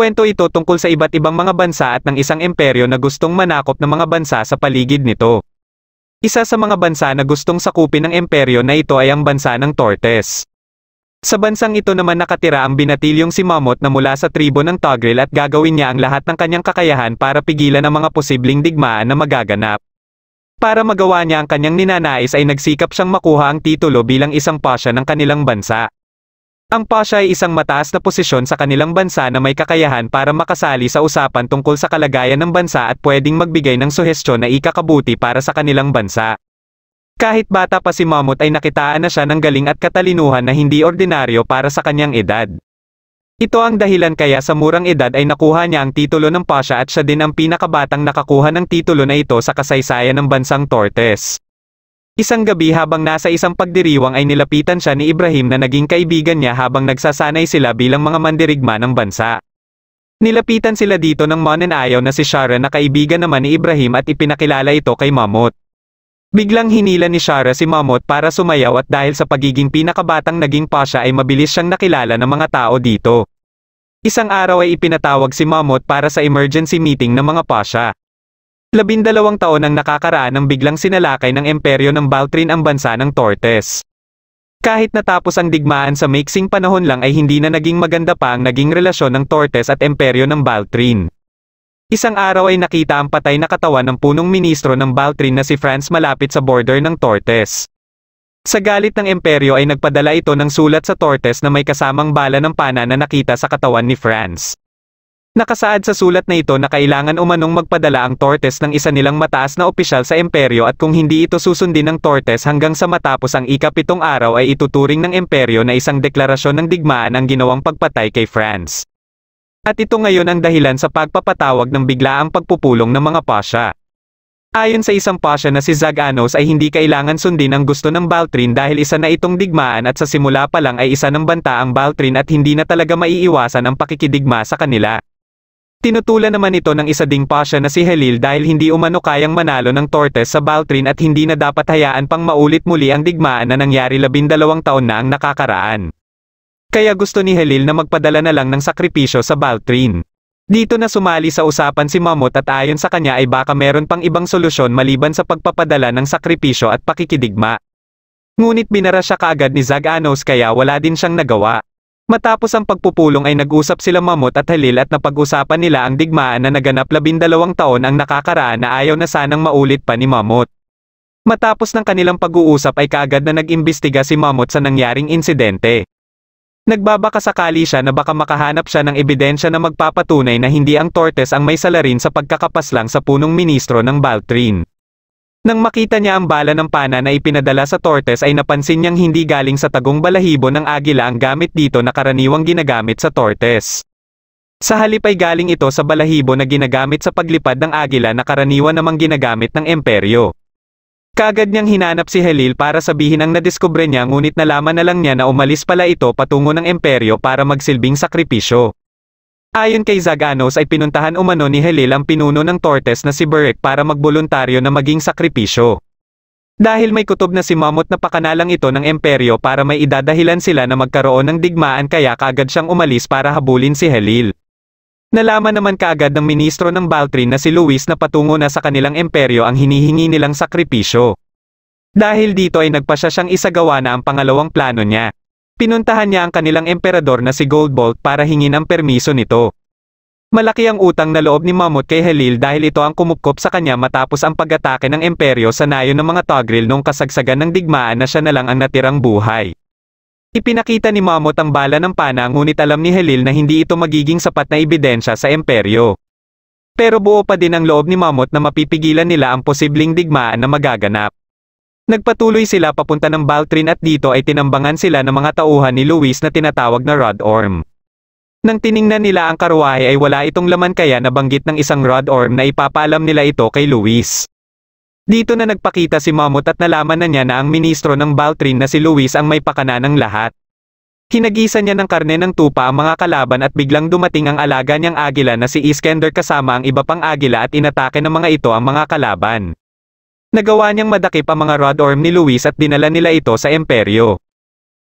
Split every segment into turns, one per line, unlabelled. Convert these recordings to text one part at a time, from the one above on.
Kwento ito tungkol sa iba't ibang mga bansa at ng isang imperyo na gustong manakop ng mga bansa sa paligid nito. Isa sa mga bansa na gustong sakupin ng imperyo na ito ay ang bansa ng Tortes. Sa bansang ito naman nakatira ang binatilyong si Mamot na mula sa tribo ng Togril at gagawin niya ang lahat ng kanyang kakayahan para pigilan ang mga posibleng digmaan na magaganap. Para magawa niya ang kanyang ninanais ay nagsikap siyang makuha ang titulo bilang isang pasya ng kanilang bansa. Ang Pasha ay isang mataas na posisyon sa kanilang bansa na may kakayahan para makasali sa usapan tungkol sa kalagayan ng bansa at pwedeng magbigay ng suhestyon na ikakabuti para sa kanilang bansa. Kahit bata pa si Mamut ay nakitaan na siya ng galing at katalinuhan na hindi ordinaryo para sa kanyang edad. Ito ang dahilan kaya sa murang edad ay nakuha niya ang titulo ng Pasha at siya din ang pinakabatang nakakuha ng titulo na ito sa kasaysayan ng bansang Tortes. Isang gabi habang nasa isang pagdiriwang ay nilapitan siya ni Ibrahim na naging kaibigan niya habang nagsasanay sila bilang mga mandirigma ng bansa. Nilapitan sila dito ng mananayaw na si Shara na kaibigan naman ni Ibrahim at ipinakilala ito kay Mamot. Biglang hinila ni Shara si Mamot para sumayaw at dahil sa pagiging pinakabatang naging pasya ay mabilis siyang nakilala ng mga tao dito. Isang araw ay ipinatawag si Mamot para sa emergency meeting ng mga pasya. Labindalawang taon ang nakakaraan nang biglang sinalakay ng emperyo ng Baltrin ang bansa ng Tortes. Kahit natapos ang digmaan sa mixing panahon lang ay hindi na naging maganda pa ang naging relasyon ng Tortes at emperyo ng Baltrin. Isang araw ay nakita ang patay na katawan ng punong ministro ng Baltrin na si Franz malapit sa border ng Tortes. Sa galit ng emperyo ay nagpadala ito ng sulat sa Tortes na may kasamang bala ng pana na nakita sa katawan ni Franz. Nakasaad sa sulat na ito na kailangan umanong magpadala ang Tortes ng isa nilang mataas na opisyal sa imperyo at kung hindi ito susundin ng Tortes hanggang sa matapos ang ikapitong araw ay ituturing ng imperyo na isang deklarasyon ng digmaan ang ginawang pagpatay kay France. At ito ngayon ang dahilan sa pagpapatawag ng biglaang pagpupulong ng mga pasha. Ayon sa isang pasha na si Zaganos ay hindi kailangan sundin ang gusto ng Baltrin dahil isa na itong digmaan at sa simula pa lang ay isa ng banta ang Baltrin at hindi na talaga maiiwasan ang pakikidigma sa kanila. Tinutulan naman ito ng isa ding pasya na si Helil dahil hindi umano kayang manalo ng Tortes sa Baltrin at hindi na dapat hayaan pang maulit muli ang digmaan na nangyari labindalawang taon na ang nakakaraan. Kaya gusto ni Helil na magpadala na lang ng sakripisyo sa Baltrin. Dito na sumali sa usapan si Mamot at ayon sa kanya ay baka meron pang ibang solusyon maliban sa pagpapadala ng sakripisyo at pakikidigma. Ngunit binara siya kaagad ni Zaganos kaya wala din siyang nagawa. Matapos ang pagpupulong ay nag-usap sila Mamot at Halil at napag-usapan nila ang digmaan na naganap labindalawang taon ang nakakaraan na ayaw na sanang maulit pa ni Mamot. Matapos ng kanilang pag-uusap ay kaagad na nag-imbestiga si Mamot sa nangyaring insidente. Nagbabaka sakali siya na baka makahanap siya ng ebidensya na magpapatunay na hindi ang Tortes ang may salarin sa pagkakapas lang sa punong ministro ng Baltrin. Nang makita niya ang bala ng pana na ipinadala sa Tortes ay napansin niyang hindi galing sa tagong balahibo ng agila ang gamit dito na karaniwang ginagamit sa Tortes. Sa halip ay galing ito sa balahibo na ginagamit sa paglipad ng agila na karaniwan namang ginagamit ng emperyo. Kagad niyang hinanap si Helil para sabihin ang nadiskubre niya ngunit nalaman na lang niya na umalis pala ito patungo ng emperyo para magsilbing sakripisyo. Ayon kay Zaganos ay pinuntahan umano ni Helil ang pinuno ng Tortes na si Berek para magboluntaryo na maging sakripisyo. Dahil may kutob na si Mamot na pakanalang ito ng emperyo para may idadahilan sila na magkaroon ng digmaan kaya kagad siyang umalis para habulin si Helil. Nalaman naman kaagad ng ministro ng Baltrin na si Luis na patungo na sa kanilang emperyo ang hinihingi nilang sakripisyo. Dahil dito ay nagpasya siyang isagawa na ang pangalawang plano niya. Pinuntahan niya ang kanilang emperador na si Goldbolt para hingin ang permiso nito. Malaki ang utang na loob ni Mamut kay Helil dahil ito ang kumukop sa kanya matapos ang pag-atake ng imperyo sa nayo ng mga Togril nung kasagsagan ng digmaan na siya na lang ang natirang buhay. Ipinakita ni Mamut ang bala ng pana ngunit alam ni Helil na hindi ito magiging sapat na ebidensya sa imperyo. Pero buo pa din ang loob ni Mamut na mapipigilan nila ang posibleng digmaan na magaganap. Nagpatuloy sila papunta ng Baltrin at dito ay tinambangan sila ng mga tauhan ni Luis na tinatawag na Rod Orm. Nang tiningnan nila ang karwahe ay wala itong laman kaya nabanggit ng isang rod orm na ipapaalam nila ito kay Luis. Dito na nagpakita si Mamut at nalaman na niya na ang ministro ng Baltrin na si Luis ang may pakana ng lahat. Hinagisa niya ng karne ng tupa ang mga kalaban at biglang dumating ang alaga niyang agila na si Iskender kasama ang iba pang agila at inatake ng mga ito ang mga kalaban. Nagawa niyang madakip ang mga rod orm ni Luis at dinala nila ito sa imperyo.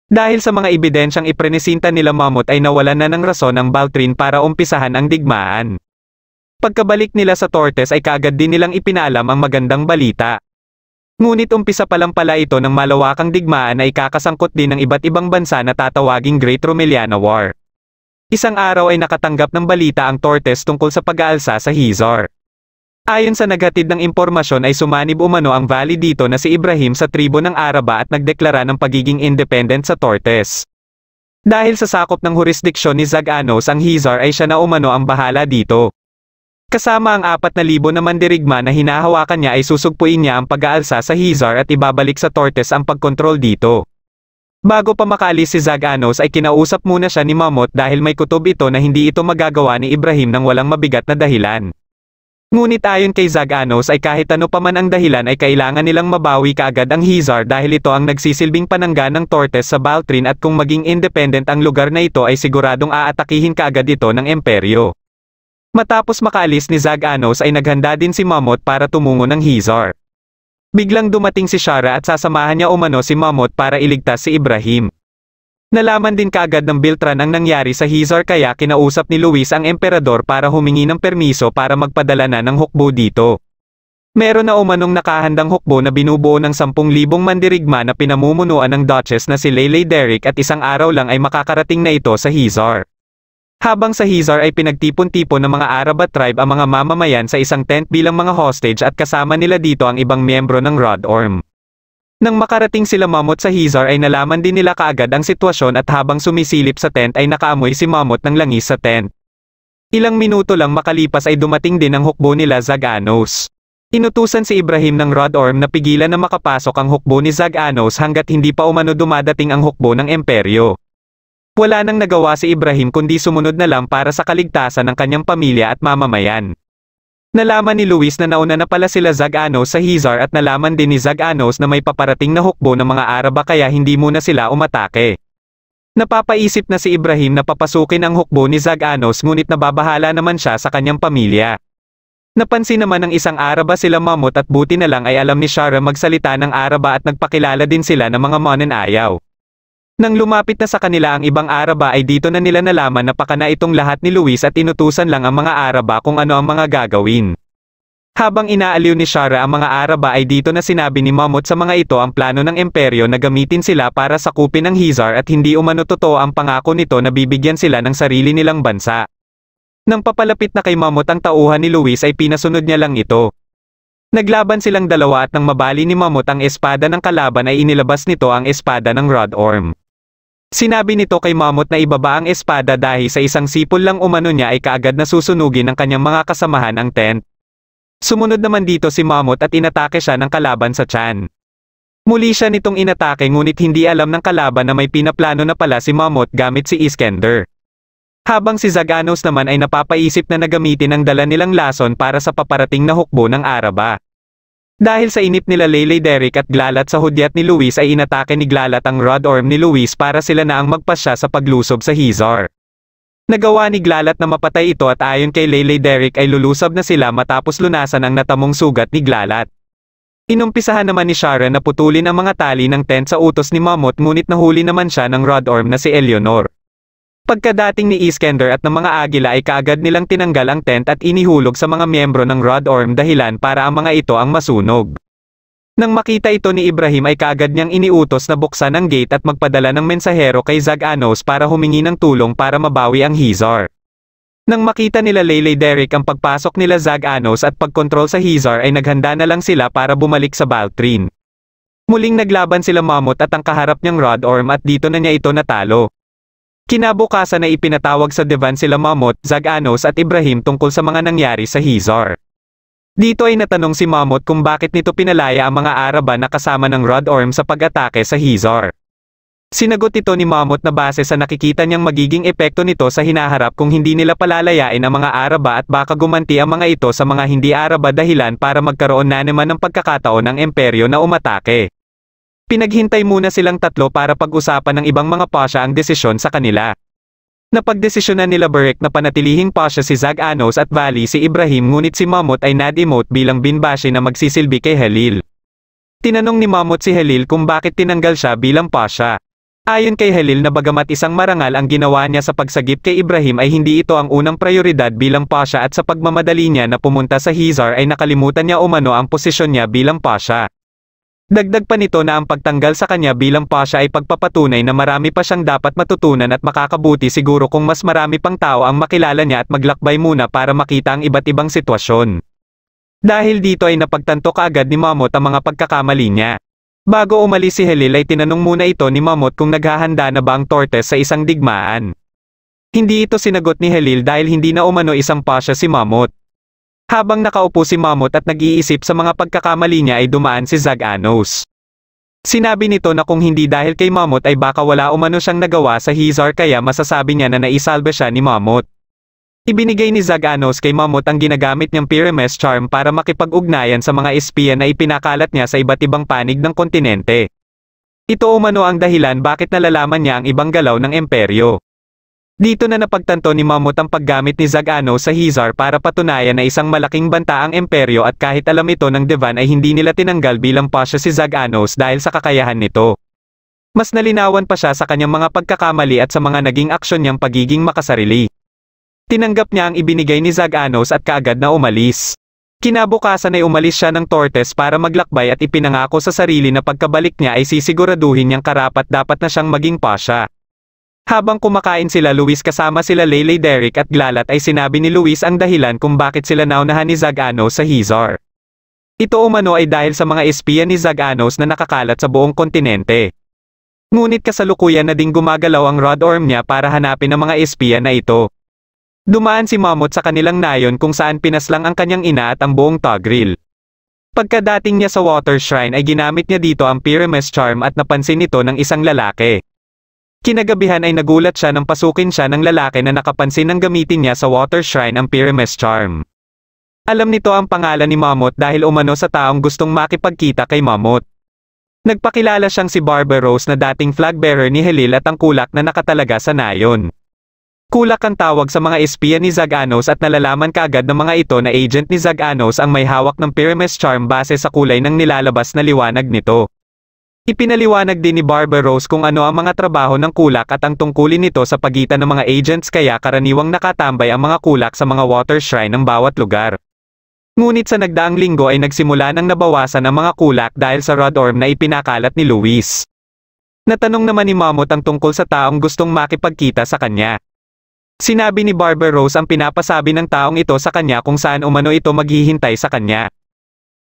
Dahil sa mga ebidensyang iprenesinta nila Mamot ay nawalan na ng rason ang Baltrin para umpisahan ang digmaan. Pagkabalik nila sa Tortes ay kaagad din nilang ipinalam ang magandang balita. Ngunit umpisa pa lang pala ito ng malawakang digmaan ay kakasangkot din ng iba't ibang bansa na tatawaging Great Romeliana War. Isang araw ay nakatanggap ng balita ang Tortes tungkol sa pag-aalsa sa Hizor. Ayon sa nagatid ng impormasyon ay sumanib umano ang valley dito na si Ibrahim sa tribo ng Araba at nagdeklara ng pagiging independent sa Tortes. Dahil sa sakop ng jurisdiksyon ni Zaganos ang Hizar ay siya na umano ang bahala dito. Kasama ang 4,000 na mandirigma na hinahawakan niya ay susugpuin niya ang pag-aalsa sa Hizar at ibabalik sa Tortes ang pagkontrol dito. Bago pa makaalis si Zaganos ay kinausap muna siya ni Mamot dahil may kutob ito na hindi ito magagawa ni Ibrahim ng walang mabigat na dahilan. Ngunit ayon kay Zaganos ay kahit ano pa man ang dahilan ay kailangan nilang mabawi kaagad ang Hizar dahil ito ang nagsisilbing panangga ng Tortes sa Baltrin at kung maging independent ang lugar na ito ay siguradong aatakihin kaagad ito ng Emperyo. Matapos makaalis ni Zaganos ay naghanda din si Mamot para tumungo ng Hizar. Biglang dumating si Shara at sasamahan niya umano si Mamot para iligtas si Ibrahim. Nalaman din kagad ng Biltran ang nangyari sa Hizar kaya kinausap ni Luis ang emperador para humingi ng permiso para magpadala na ng hukbo dito. Meron na umanong nakahandang hukbo na binubuo ng 10,000 mandirigma na pinamumunuan ng Duchess na si Lele Derrick at isang araw lang ay makakarating na ito sa Hizar. Habang sa Hizar ay pinagtipon-tipon ng mga Arab at tribe ang mga mamamayan sa isang tent bilang mga hostage at kasama nila dito ang ibang miyembro ng Rod Orm. Nang makarating sila Mamot sa Hizar ay nalaman din nila kaagad ang sitwasyon at habang sumisilip sa tent ay nakaamoy si Mamot ng langis sa tent. Ilang minuto lang makalipas ay dumating din ang hukbo nila Zaganos. Inutusan si Ibrahim ng Rod Orm na pigilan na makapasok ang hukbo ni Zaganos hanggat hindi pa umano dumadating ang hukbo ng emperyo. Wala nang nagawa si Ibrahim kundi sumunod na lang para sa kaligtasan ng kanyang pamilya at mamamayan. Nalaman ni Luis na nauna na pala sila Zaganos sa Hizar at nalaman din ni Zaganos na may paparating na hukbo ng mga Araba kaya hindi muna sila umatake. Napapaisip na si Ibrahim na papasukin ang hukbo ni Zaganos ngunit nababahala naman siya sa kanyang pamilya. Napansin naman ng isang Araba sila Mamot at buti na lang ay alam ni Shara magsalita ng Araba at nagpakilala din sila ng mga mananayaw. Nang lumapit na sa kanila ang ibang Araba ay dito na nila nalaman na pakana itong lahat ni Luis at inutusan lang ang mga Araba kung ano ang mga gagawin. Habang inaaliw ni Shara ang mga Araba ay dito na sinabi ni Mamut sa mga ito ang plano ng imperyo na gamitin sila para sakupin ang Hizar at hindi umano totoo ang pangako nito na bibigyan sila ng sarili nilang bansa. Nang papalapit na kay Mamut ang tauhan ni Luis ay pinasunod niya lang ito. Naglaban silang dalawa at nang mabali ni Mamut ang espada ng kalaban ay inilabas nito ang espada ng Rod Orm. Sinabi nito kay Mamot na ibaba ang espada dahil sa isang sipol lang umano niya ay kaagad na susunugin ng kanyang mga kasamahan ang tent. Sumunod naman dito si Mamot at inatake siya ng kalaban sa Chan. Muli siya nitong inatake ngunit hindi alam ng kalaban na may pinaplano na pala si Mamot gamit si Iskender. Habang si Zaganos naman ay napapaisip na nagamitin ang dala nilang lason para sa paparating na hukbo ng Araba. Dahil sa inip nila Lele Derek at Glalat sa hudyat ni Luis ay inatake ni Glalat ang rod arm ni Luis para sila na ang magpasya sa paglusob sa Hizar. Nagawa ni Glalat na mapatay ito at ayon kay Lele Derek ay lulusob na sila matapos lunasan ang natamong sugat ni Glalat. Inumpisahan naman ni Shara na putulin ang mga tali ng tent sa utos ni Mamot ngunit nahuli naman siya ng rod arm na si Eleanor. Pagkadating ni Iskender at ng mga agila ay kaagad nilang tinanggal ang tent at inihulog sa mga miyembro ng Rod Orm dahilan para ang mga ito ang masunog. Nang makita ito ni Ibrahim ay kaagad niyang iniutos na buksan ang gate at magpadala ng mensahero kay Zaganos para humingi ng tulong para mabawi ang Hizar. Nang makita nila Lele Derek ang pagpasok nila Zaganos at pagkontrol sa Hizar ay naghanda na lang sila para bumalik sa Baltrin. Muling naglaban sila Mamut at ang kaharap niyang Rod Orm at dito na niya ito natalo. Kinabukasan ay ipinatawag sa Devan sila Mamot, Zaganos at Ibrahim tungkol sa mga nangyari sa Hizar. Dito ay natanong si Mamot kung bakit nito pinalaya ang mga Araba na kasama ng Rod Orm sa pag-atake sa Hizar. Sinagot ito ni Mamot na base sa nakikita niyang magiging epekto nito sa hinaharap kung hindi nila palalayain ang mga Araba at baka gumanti ang mga ito sa mga hindi Araba dahilan para magkaroon na naman ng pagkakataon ng imperyo na umatake. Pinaghintay muna silang tatlo para pag-usapan ng ibang mga pasya ang desisyon sa kanila. Napagdesisyonan nila Burek na panatilihing pasya si Zag Anos at Vali si Ibrahim ngunit si Mamot ay nad-emote bilang binbashi na magsisilbi kay Halil. Tinanong ni Mamot si Halil kung bakit tinanggal siya bilang pasya. Ayon kay Halil na bagamat isang marangal ang ginawa niya sa pagsagip kay Ibrahim ay hindi ito ang unang prioridad bilang pasya at sa pagmamadali niya na pumunta sa Hizar ay nakalimutan niya umano ang posisyon niya bilang pasya. Dagdag pa nito na ang pagtanggal sa kanya bilang pasha ay pagpapatunay na marami pa siyang dapat matutunan at makakabuti siguro kung mas marami pang tao ang makilala niya at maglakbay muna para makita ang iba't ibang sitwasyon. Dahil dito ay napagtanto kaagad ni Mamot ang mga pagkakamali niya. Bago umalis si Helil ay tinanong muna ito ni Mamot kung naghahanda na ba ang tortes sa isang digmaan. Hindi ito sinagot ni Helil dahil hindi na umano isang pasha si Mamot. Habang nakaupo si Mamot at nag-iisip sa mga pagkakamali niya ay dumaan si Zaganos. Sinabi nito na kung hindi dahil kay Mamot ay baka wala umano siyang nagawa sa Hizar kaya masasabi niya na naisalba siya ni Mamot. Ibinigay ni Zaganos kay Mamot ang ginagamit niyang Pyramus Charm para makipag-ugnayan sa mga espiya na ipinakalat niya sa iba't ibang panig ng kontinente. Ito umano ang dahilan bakit nalalaman niya ang ibang galaw ng imperyo. Dito na napagtanto ni Mamut ang paggamit ni Zagano sa Hizar para patunayan na isang malaking banta ang imperyo at kahit alam ito ng Devan ay hindi nila tinanggal bilang pasya si Zaganos dahil sa kakayahan nito. Mas nalinawan pa siya sa kanyang mga pagkakamali at sa mga naging aksyon niyang pagiging makasarili. Tinanggap niya ang ibinigay ni Zaganos at kaagad na umalis. Kinabukasan ay umalis siya ng Tortes para maglakbay at ipinangako sa sarili na pagkabalik niya ay sisiguraduhin niyang karapat dapat na siyang maging pasya. Habang kumakain sila Luis kasama sila Lele Derek at Glalat ay sinabi ni Luis ang dahilan kung bakit sila naunahan ni Zagano sa Hizar. Ito umano ay dahil sa mga espiya ni Zaganos na nakakalat sa buong kontinente. Ngunit kasalukuyan na ding gumagalaw ang Rod Orm niya para hanapin ang mga espiya na ito. Dumaan si Mamot sa kanilang nayon kung saan pinaslang ang kanyang ina at ang buong Togril. Pagkadating niya sa Water Shrine ay ginamit niya dito ang Pyramus Charm at napansin ito ng isang lalaki. Kinagabihan ay nagulat siya nang pasukin siya ng lalaki na nakapansin ng gamitin niya sa water shrine ang Pyramus Charm. Alam nito ang pangalan ni Mamot dahil umano sa taong gustong makipagkita kay Mamot. Nagpakilala siyang si Barbaros na dating flag bearer ni Helil at ang kulak na nakatalaga sa nayon. Kulak ang tawag sa mga espiya ni Zaganos at nalalaman kaagad ng mga ito na agent ni Zaganos ang may hawak ng Pyramus Charm base sa kulay ng nilalabas na liwanag nito. Ipinaliwanag din ni Barbaros kung ano ang mga trabaho ng kulak at ang tungkulin nito sa pagitan ng mga agents kaya karaniwang nakatambay ang mga kulak sa mga water shrine ng bawat lugar. Ngunit sa nagdaang linggo ay nagsimula nang nabawasan ang mga kulak dahil sa rod orm na ipinakalat ni Luis. Natanong naman ni Mamot ang tungkol sa taong gustong makipagkita sa kanya. Sinabi ni Barbaros ang pinapasabi ng taong ito sa kanya kung saan umano ito maghihintay sa kanya.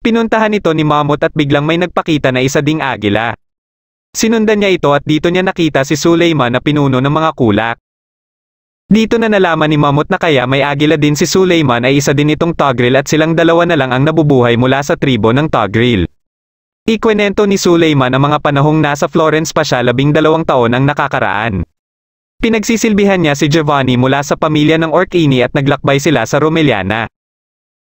Pinuntahan ito ni Mamot at biglang may nagpakita na isa ding agila. Sinundan niya ito at dito niya nakita si Suleiman na pinuno ng mga kulak. Dito na nalaman ni Mamot na kaya may agila din si Suleiman ay isa din itong Togril at silang dalawa na lang ang nabubuhay mula sa tribo ng Togril. Ikwenento ni Suleiman ang mga panahong nasa Florence pa siya labing dalawang taon ang nakakaraan. Pinagsisilbihan niya si Giovanni mula sa pamilya ng Orkini at naglakbay sila sa Romeliana.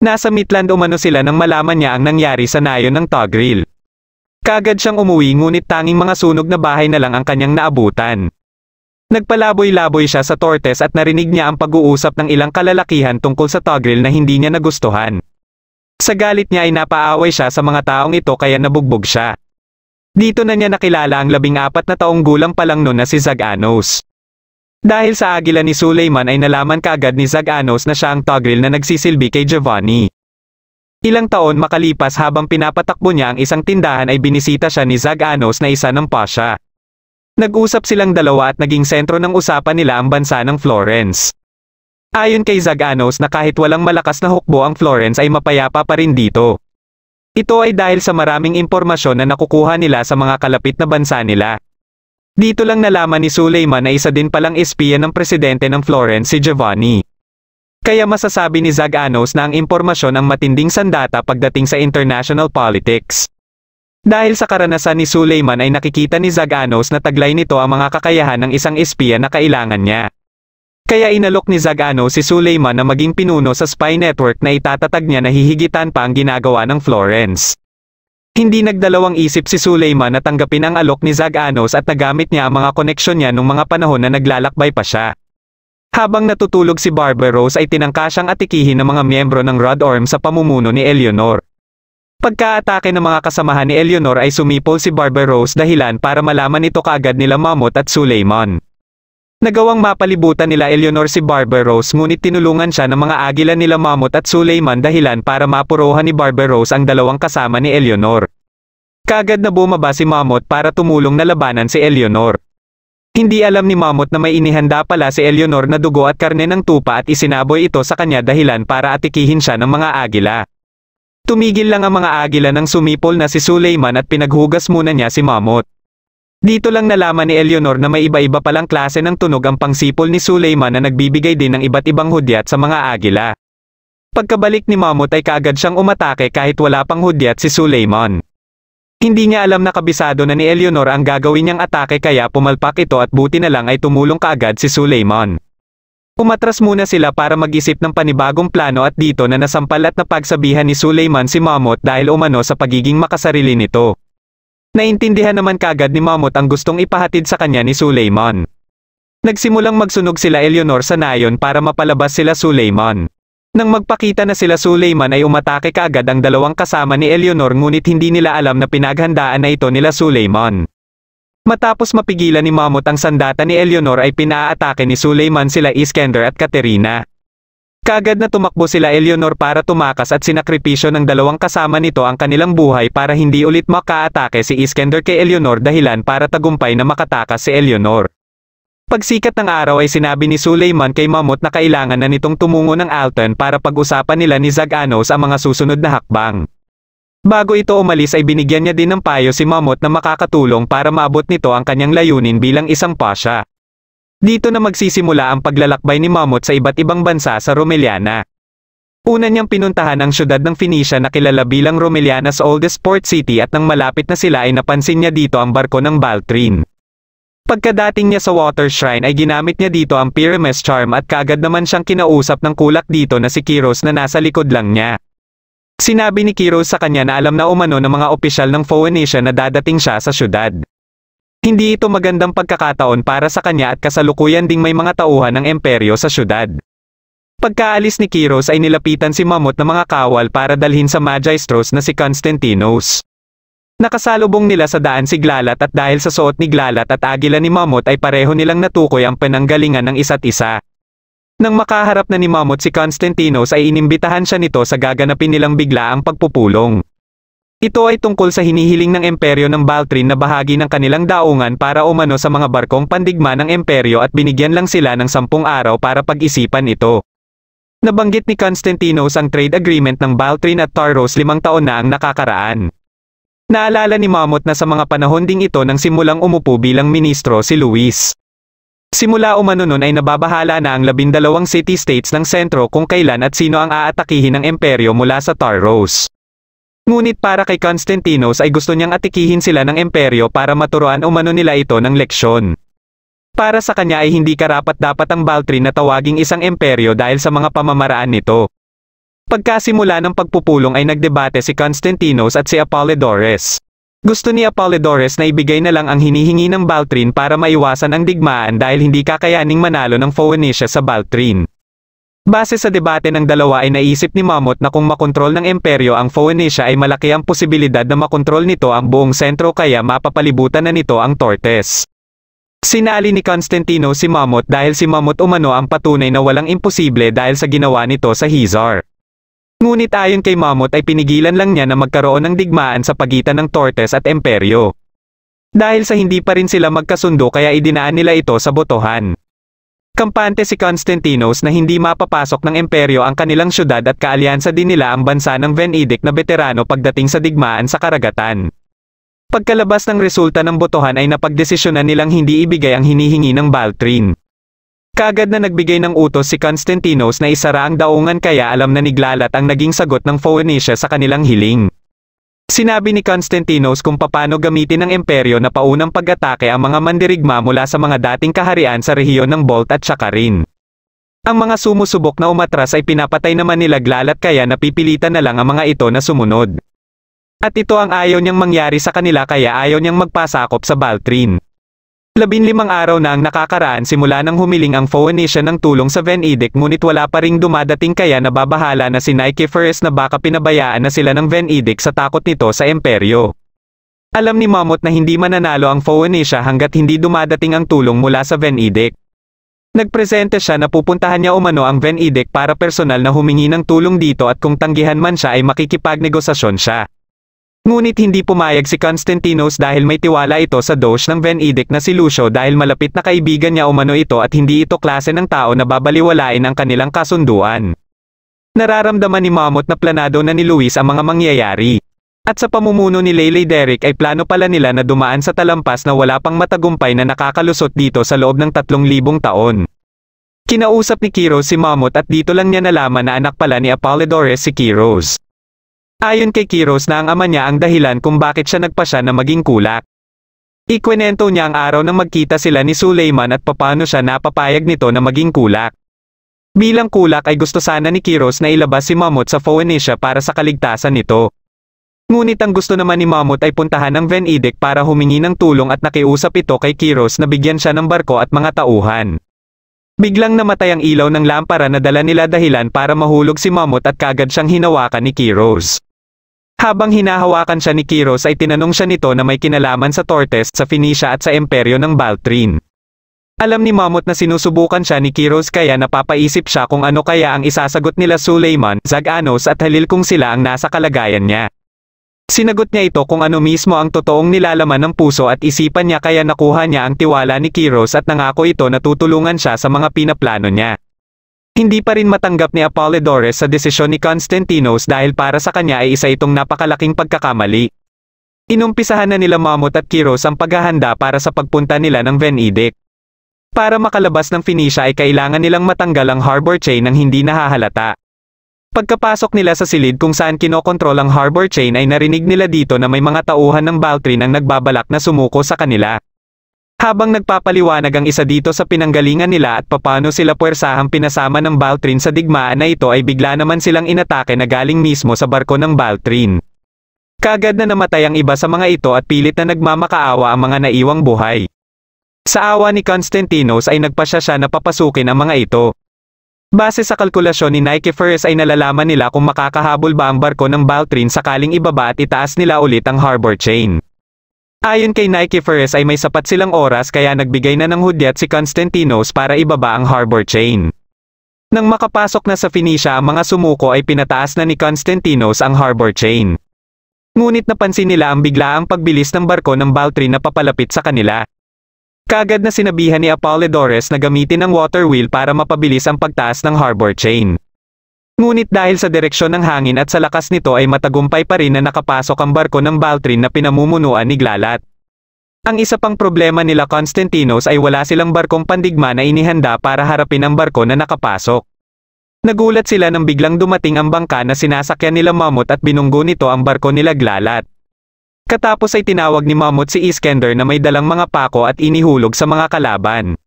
Nasa Midland umano sila nang malaman niya ang nangyari sa nayon ng Togril. Kagad siyang umuwi ngunit tanging mga sunog na bahay na lang ang kanyang naabutan. Nagpalaboy-laboy siya sa Tortes at narinig niya ang pag-uusap ng ilang kalalakihan tungkol sa Togril na hindi niya nagustuhan. Sa galit niya ay napaaway siya sa mga taong ito kaya nabugbog siya. Dito na niya nakilala ang labing apat na taong gulang pa lang noon na si Zaganos. Dahil sa agila ni Suleiman ay nalaman kaagad ni Zaganos na siya ang togril na nagsisilbi kay Giovanni. Ilang taon makalipas habang pinapatakbo niya ang isang tindahan ay binisita siya ni Zaganos na isa ng pasha. Nag-usap silang dalawa at naging sentro ng usapan nila ang bansa ng Florence. Ayon kay Zaganos na kahit walang malakas na hukbo ang Florence ay mapayapa pa rin dito. Ito ay dahil sa maraming impormasyon na nakukuha nila sa mga kalapit na bansa nila. Dito lang nalaman ni Suleiman na isa din palang espiya ng presidente ng Florence si Giovanni. Kaya masasabi ni Zaganos na ang impormasyon ang matinding sandata pagdating sa international politics. Dahil sa karanasan ni Suleiman ay nakikita ni Zaganos na taglay nito ang mga kakayahan ng isang espiya na kailangan niya. Kaya inalok ni Zagano si Suleiman na maging pinuno sa spy network na itatatag niya na hihigitan pa ang ginagawa ng Florence. Hindi nagdalawang isip si Suleiman na tanggapin ang alok ni Zaganos at nagamit niya ang mga koneksyon niya nung mga panahon na naglalakbay pa siya. Habang natutulog si Barbaros ay tinangka siyang atikihin ng mga miyembro ng Rod Orm sa pamumuno ni Eleanor. Pagkaatake ng mga kasamahan ni Eleanor ay sumipol si Barbaros dahilan para malaman ito kaagad nila Mamot at Suleiman. Nagawang mapalibutan nila Eleanor si Barbaros ngunit tinulungan siya ng mga agila nila Mamut at Suleiman dahilan para mapurohan ni Barbaros ang dalawang kasama ni Eleanor. Kagad na bumaba si Mamut para tumulong na labanan si Eleanor. Hindi alam ni Mamut na may inihanda pala si Eleanor na dugo at karne ng tupa at isinaboy ito sa kanya dahilan para atikihin siya ng mga agila. Tumigil lang ang mga agila nang sumipol na si Suleiman at pinaghugas muna niya si Mamut. Dito lang nalaman ni Eleanor na may iba-iba palang klase ng tunog ang pangsipol ni Suleiman na nagbibigay din ng iba't ibang hudyat sa mga agila. Pagkabalik ni Mamut ay kaagad siyang umatake kahit wala pang hudyat si Suleiman. Hindi niya alam na kabisado na ni Eleanor ang gagawin niyang atake kaya pumalpak ito at buti na lang ay tumulong kaagad si Suleiman. Umatras muna sila para mag-isip ng panibagong plano at dito na nasampal at napagsabihan ni Suleiman si Mamut dahil umano sa pagiging makasarili nito. Naintindihan naman kagad ni Mamut ang gustong ipahatid sa kanya ni Suleiman. Nagsimulang magsunog sila Eleanor sa nayon para mapalabas sila Suleiman. Nang magpakita na sila Suleiman ay umatake kaagad ang dalawang kasama ni Eleanor ngunit hindi nila alam na pinaghandaan na ito nila Suleiman. Matapos mapigilan ni Mamut ang sandata ni Eleanor ay pinaatake ni Suleiman sila Iskender at Katerina. Kaagad na tumakbo sila Eleanor para tumakas at sinakripisyo ng dalawang kasama nito ang kanilang buhay para hindi ulit makaatake si Iskender kay Eleanor dahilan para tagumpay na makatakas si Eleanor. Pagsikat ng araw ay sinabi ni Suleiman kay Mamot na kailangan na nitong tumungo ng Alton para pag-usapan nila ni Zaganos ang mga susunod na hakbang. Bago ito umalis ay binigyan niya din ng payo si Mamot na makakatulong para maabot nito ang kanyang layunin bilang isang pasha. Dito na magsisimula ang paglalakbay ni Mammoth sa iba't ibang bansa sa Romeliana. Una niyang pinuntahan ang syudad ng Phoenicia na kilala bilang Romeliana's oldest port city at nang malapit na sila ay napansin niya dito ang barko ng Baltrin. Pagkadating niya sa water shrine ay ginamit niya dito ang Pyramus charm at kaagad naman siyang kinausap ng kulak dito na si Kiros na nasa likod lang niya. Sinabi ni Kiros sa kanya na alam na umano ng mga opisyal ng Phoenicia na dadating siya sa syudad. Hindi ito magandang pagkakataon para sa kanya at kasalukuyan ding may mga tauhan ng emperyo sa syudad. Pagkaalis ni Kiros ay nilapitan si Mamot ng mga kawal para dalhin sa Magistros na si Constantinos. Nakasalubong nila sa daan si Glalat at dahil sa suot ni Glalat at agila ni Mamot ay pareho nilang natukoy ang pananggalingan ng isa't isa. Nang makaharap na ni Mamot si Constantinos ay inimbitahan siya nito sa gaganapin nilang bigla ang pagpupulong. Ito ay tungkol sa hinihiling ng emperyo ng Baltrin na bahagi ng kanilang daungan para umano sa mga barkong pandigma ng emperyo at binigyan lang sila ng sampung araw para pag-isipan ito. Nabanggit ni Constantinos ang trade agreement ng Baltrin at Taros limang taon na ang nakakaraan. Naalala ni Mamot na sa mga panahon ding ito nang simulang umupo bilang ministro si Luis. Simula umano nun ay nababahala na ang labindalawang city-states ng sentro kung kailan at sino ang aatakihin ng emperyo mula sa Taros. Ngunit para kay Constantinos ay gusto niyang atikihin sila ng imperyo para maturuan umano nila ito ng leksyon. Para sa kanya ay hindi karapat dapat ang Baltrin na tawaging isang imperyo dahil sa mga pamamaraan nito. Pagkasimula ng pagpupulong ay nagdebate si Constantinos at si Apollodorus. Gusto ni Apollodorus na ibigay na lang ang hinihingi ng Baltrin para maiwasan ang digmaan dahil hindi kakayaning manalo ng Phoenicia sa Baltrin. Base sa debate ng dalawa ay naisip ni Mammoth na kung makontrol ng imperyo ang Phoenicia ay malaki ang posibilidad na makontrol nito ang buong sentro kaya mapapalibutan na nito ang Tortes. Sinali ni Constantino si Mammoth dahil si Mammoth umano ang patunay na walang imposible dahil sa ginawa nito sa Hizar. Ngunit ayon kay Mammoth ay pinigilan lang niya na magkaroon ng digmaan sa pagitan ng Tortes at Emperyo. Dahil sa hindi pa rin sila magkasundo kaya idinaan nila ito sa botohan. Kampante si Constantinos na hindi mapapasok ng imperyo ang kanilang syudad at kaalyansa din nila ang bansa ng Venedic na veterano pagdating sa digmaan sa karagatan. Pagkalabas ng resulta ng botohan ay napagdesisyonan nilang hindi ibigay ang hinihingi ng Baltrin. Kagad na nagbigay ng utos si Constantinos na isara ang daungan kaya alam na niglalat ang naging sagot ng Phoenicia sa kanilang hiling. Sinabi ni Constantinos kung paano gamitin ng imperyo na paunang pag-atake ang mga mandirigma mula sa mga dating kaharian sa rehiyon ng Bolt at Chakarin. Ang mga sumusubok na umatras ay pinapatay naman nila Glalat kaya napipilitan na lang ang mga ito na sumunod. At ito ang ayaw niyang mangyari sa kanila kaya ayaw niyang magpasakop sa Baltrin. Labinlimang araw na ang nakakaraan simula nang humiling ang Phoenicia ng tulong sa Van Edic ngunit wala pa ring dumadating kaya nababahala na si Nikephorus na baka pinabayaan na sila ng Van Edic sa takot nito sa imperyo. Alam ni Mamot na hindi mananalo ang Phoenicia hanggat hindi dumadating ang tulong mula sa Van Edic. Nagpresente siya na pupuntahan niya umano ang Van Edic para personal na humingi ng tulong dito at kung tanggihan man siya ay makikipagnegosasyon siya. Ngunit hindi pumayag si Constantinos dahil may tiwala ito sa doge ng Venedict na si Lucio dahil malapit na kaibigan niya umano ito at hindi ito klase ng tao na babaliwalain ang kanilang kasunduan. Nararamdaman ni Mamot na planado na ni Luis ang mga mangyayari. At sa pamumuno ni Laylay Derek ay plano pala nila na dumaan sa talampas na wala pang matagumpay na nakakalusot dito sa loob ng tatlong libong taon. Kinausap ni Kiro si Mamot at dito lang niya nalaman na anak pala ni Apollodorus si Kiros. Ayon kay Kiros na ang ama niya ang dahilan kung bakit siya nagpa na maging kulak. Ikwento niya ang araw nang magkita sila ni Suleiman at papano siya napapayag nito na maging kulak. Bilang kulak ay gusto sana ni Kiros na ilabas si Mamut sa Phoenicia para sa kaligtasan nito. Ngunit ang gusto naman ni Mamut ay puntahan ang Van para humingi ng tulong at nakiusap ito kay Kiros na bigyan siya ng barko at mga tauhan. Biglang namatay ang ilaw ng lampara na dala nila dahilan para mahulog si Mamut at kagad siyang hinawakan ni Kiros. Habang hinahawakan siya ni Kiros ay tinanong siya nito na may kinalaman sa Tortes, sa Phoenicia at sa Imperyo ng Baltrin. Alam ni Mamot na sinusubukan siya ni Kiros kaya napapaisip siya kung ano kaya ang isasagot nila Suleiman, Zaganos at Halil kung sila ang nasa kalagayan niya. Sinagot niya ito kung ano mismo ang totoong nilalaman ng puso at isipan niya kaya nakuha niya ang tiwala ni Kiros at nangako ito na tutulungan siya sa mga pinaplano niya. Hindi pa rin matanggap ni Apollodorus sa desisyon ni Constantinos dahil para sa kanya ay isa itong napakalaking pagkakamali. Inumpisahan na nila Mamut at Kiros ang paghahanda para sa pagpunta nila ng Venedic. Para makalabas ng Phoenicia ay kailangan nilang matanggal ang harbor chain ng hindi nahahalata. Pagkapasok nila sa silid kung saan kinokontrol ang harbor chain ay narinig nila dito na may mga tauhan ng Baltrin ang nagbabalak na sumuko sa kanila. Habang nagpapaliwanag ang isa dito sa pinanggalingan nila at papano sila puwersahang pinasama ng Baltrin sa digmaan na ito ay bigla naman silang inatake na galing mismo sa barko ng Baltrin. Kagad na namatay ang iba sa mga ito at pilit na nagmamakaawa ang mga naiwang buhay. Sa awa ni Constantinos ay nagpasya siya na papasukin ang mga ito. Base sa kalkulasyon ni Nikephorus ay nalalaman nila kung makakahabol ba ang barko ng Baltrin sakaling ibaba at itaas nila ulit ang harbor chain. Ayon kay Nike Ferres ay may sapat silang oras kaya nagbigay na ng hudyat si Constantinos para ibaba ang harbor chain. Nang makapasok na sa Phoenicia ang mga sumuko ay pinataas na ni Constantinos ang harbor chain. Ngunit napansin nila ang biglaang pagbilis ng barko ng Baltry na papalapit sa kanila. Kagad na sinabihan ni Apollodorus na gamitin ang water wheel para mapabilis ang pagtaas ng harbor chain. Ngunit dahil sa direksyon ng hangin at sa lakas nito ay matagumpay pa rin na nakapasok ang barko ng Baltrin na pinamumunuan ni Glalat. Ang isa pang problema nila Constantinos ay wala silang barkong pandigma na inihanda para harapin ang barko na nakapasok. Nagulat sila nang biglang dumating ang bangka na sinasakyan nila Mamut at binunggo nito ang barko nila Glalat. Katapos ay tinawag ni Mamut si Iskender na may dalang mga pako at inihulog sa mga kalaban.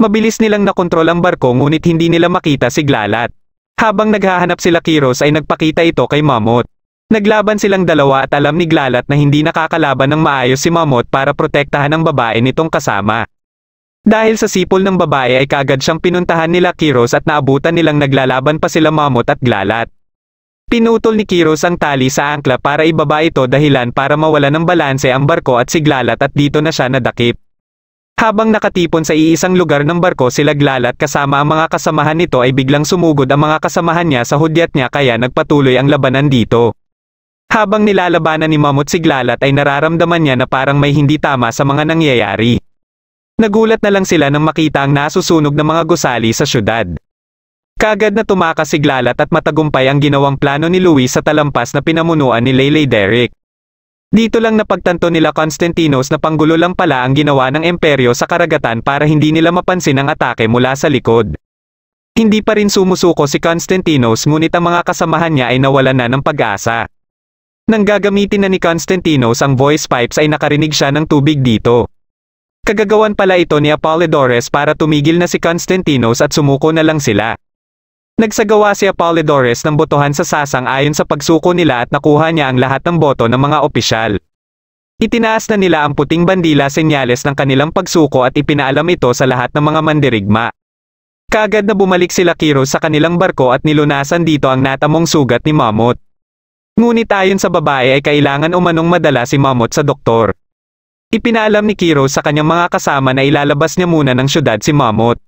Mabilis nilang nakontrol ang barko ngunit hindi nila makita si Glalat. Habang naghahanap sila Kiros ay nagpakita ito kay Mamot. Naglaban silang dalawa at alam ni Glalat na hindi nakakalaban ng maayos si Mamot para protektahan ang babae nitong kasama. Dahil sa sipol ng babae ay kagad siyang pinuntahan nila Kiros at naabutan nilang naglalaban pa sila Mamot at Glalat. Pinutol ni Kiros ang tali sa angkla para ibaba ito dahilan para mawala ng balanse ang barko at si Glalat at dito na siya nadakip. Habang nakatipon sa iisang lugar ng barko si Glalat kasama ang mga kasamahan nito ay biglang sumugod ang mga kasamahan niya sa hudyat niya kaya nagpatuloy ang labanan dito. Habang nilalabanan ni Mamot si Glalat ay nararamdaman niya na parang may hindi tama sa mga nangyayari. Nagulat na lang sila nang makita ang nasusunog ng mga gusali sa syudad. Kagad na tumakas si Glalat at matagumpay ang ginawang plano ni Louis sa talampas na pinamunuan ni Laylay Derek. Dito lang napagtanto nila Constantinos na panggulo lang pala ang ginawa ng emperyo sa karagatan para hindi nila mapansin ang atake mula sa likod. Hindi pa rin sumusuko si Constantinos ngunit ang mga kasamahan niya ay nawalan na ng pag-asa. Nang gagamitin na ni Constantinos ang voice pipes ay nakarinig siya ng tubig dito. Kagagawan pala ito ni Apollodorus para tumigil na si Constantinos at sumuko na lang sila. Nagsagawa si Apollodorus ng botohan sa sasang ayon sa pagsuko nila at nakuha niya ang lahat ng boto ng mga opisyal. Itinaas na nila ang puting bandila senyales ng kanilang pagsuko at ipinaalam ito sa lahat ng mga mandirigma. Kagad na bumalik sila Kiro sa kanilang barko at nilunasan dito ang natamong sugat ni Mamot. Ngunit ayon sa babae ay kailangan umanong madala si Mamot sa doktor. Ipinalam ni Kiro sa kanyang mga kasama na ilalabas niya muna ng syudad si Mamot.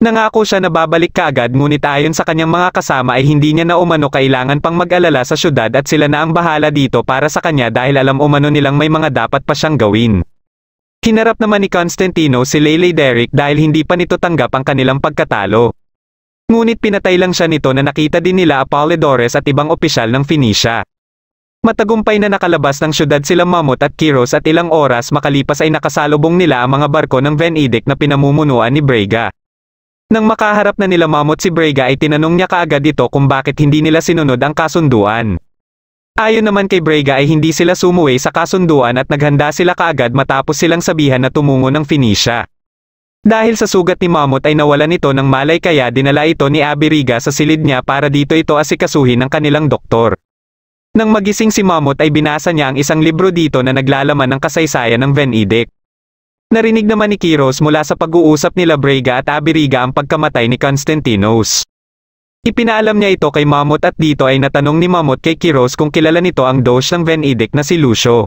Nangako siya na babalik kaagad ngunit ayon sa kanyang mga kasama ay hindi niya na umano kailangan pang mag-alala sa syudad at sila na ang bahala dito para sa kanya dahil alam umano nilang may mga dapat pa siyang gawin. Hinarap naman ni Constantino si Lele Derrick dahil hindi pa nito tanggap ang kanilang pagkatalo. Ngunit pinatay lang siya nito na nakita din nila Apollodores at ibang opisyal ng Phoenicia. Matagumpay na nakalabas ng syudad sila Mammoth at Kiros at ilang oras makalipas ay nakasalubong nila ang mga barko ng Venedic na pinamumunuan ni Brega. Nang makaharap na nila Mamot si Brega ay tinanong niya kaagad ito kung bakit hindi nila sinunod ang kasunduan. Ayon naman kay Brega ay hindi sila sumuway sa kasunduan at naghanda sila kaagad matapos silang sabihan na tumungo ng Phoenicia. Dahil sa sugat ni Mamot ay nawalan ito ng malay kaya dinala ito ni Abiriga sa silid niya para dito ito asikasuhin ng kanilang doktor. Nang magising si Mamot ay binasa niya ang isang libro dito na naglalaman ng kasaysayan ng Venedict. Narinig naman ni Kiros mula sa pag-uusap nila Brega at Abiriga ang pagkamatay ni Constantinos. Ipinalam niya ito kay Mamot at dito ay natanong ni Mamot kay Kiros kung kilala nito ang dosh ng Venedic na si Lucio.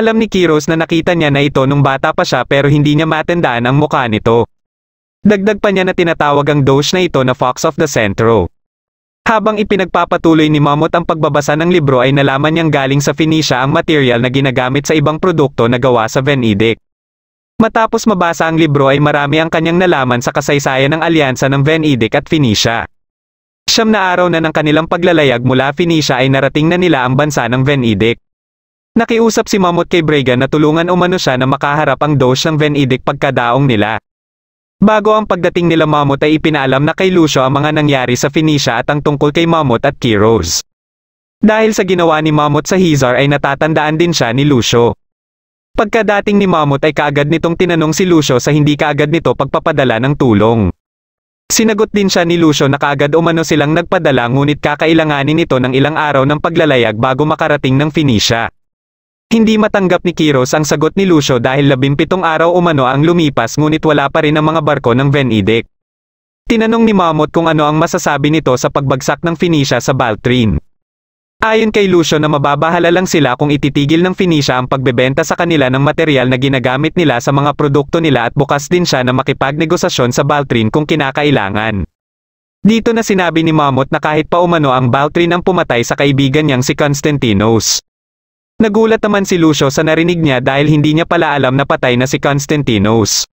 Alam ni Kiros na nakita niya na ito nung bata pa siya pero hindi niya matandaan ang mukha nito. Dagdag pa niya na tinatawag ang dosh na ito na Fox of the Centro. Habang ipinagpapatuloy ni Mamot ang pagbabasa ng libro ay nalaman niyang galing sa Phoenicia ang material na ginagamit sa ibang produkto na gawa sa Venedic. Matapos mabasa ang libro ay marami ang kanyang nalaman sa kasaysayan ng alyansa ng Venedic at Phoenicia. Siyam na araw na ng kanilang paglalayag mula Phoenicia ay narating na nila ang bansa ng Venedic. Nakiusap si Mamut kay Brega na tulungan umano siya na makaharap ang dosh ng Venedic pagkadaong nila. Bago ang pagdating nila Mamut ay ipinalam na kay Lucio ang mga nangyari sa Phoenicia at ang tungkol kay Mamut at Kiros. Dahil sa ginawa ni Mamut sa Hizar ay natatandaan din siya ni Lucio. Pagkadating ni Mamut ay kaagad nitong tinanong si Lucio sa hindi kaagad nito pagpapadala ng tulong. Sinagot din siya ni Lucio na kaagad umano silang nagpadala ngunit kakailanganin ito ng ilang araw ng paglalayag bago makarating ng Phoenicia. Hindi matanggap ni Kiros ang sagot ni Lucio dahil labimpitong araw umano ang lumipas ngunit wala pa rin ang mga barko ng Venedict. Tinanong ni Mamut kung ano ang masasabi nito sa pagbagsak ng Phoenicia sa Baltrin. Ayon kay Lucio na mababahala lang sila kung ititigil ng Finisha ang pagbebenta sa kanila ng material na ginagamit nila sa mga produkto nila at bukas din siya na makipagnegosasyon sa Baltrin kung kinakailangan. Dito na sinabi ni Mamot na kahit pa umano ang Baltrin ang pumatay sa kaibigan niyang si Constantinos. Nagulat naman si Lucio sa narinig niya dahil hindi niya pala alam na patay na si Constantinos.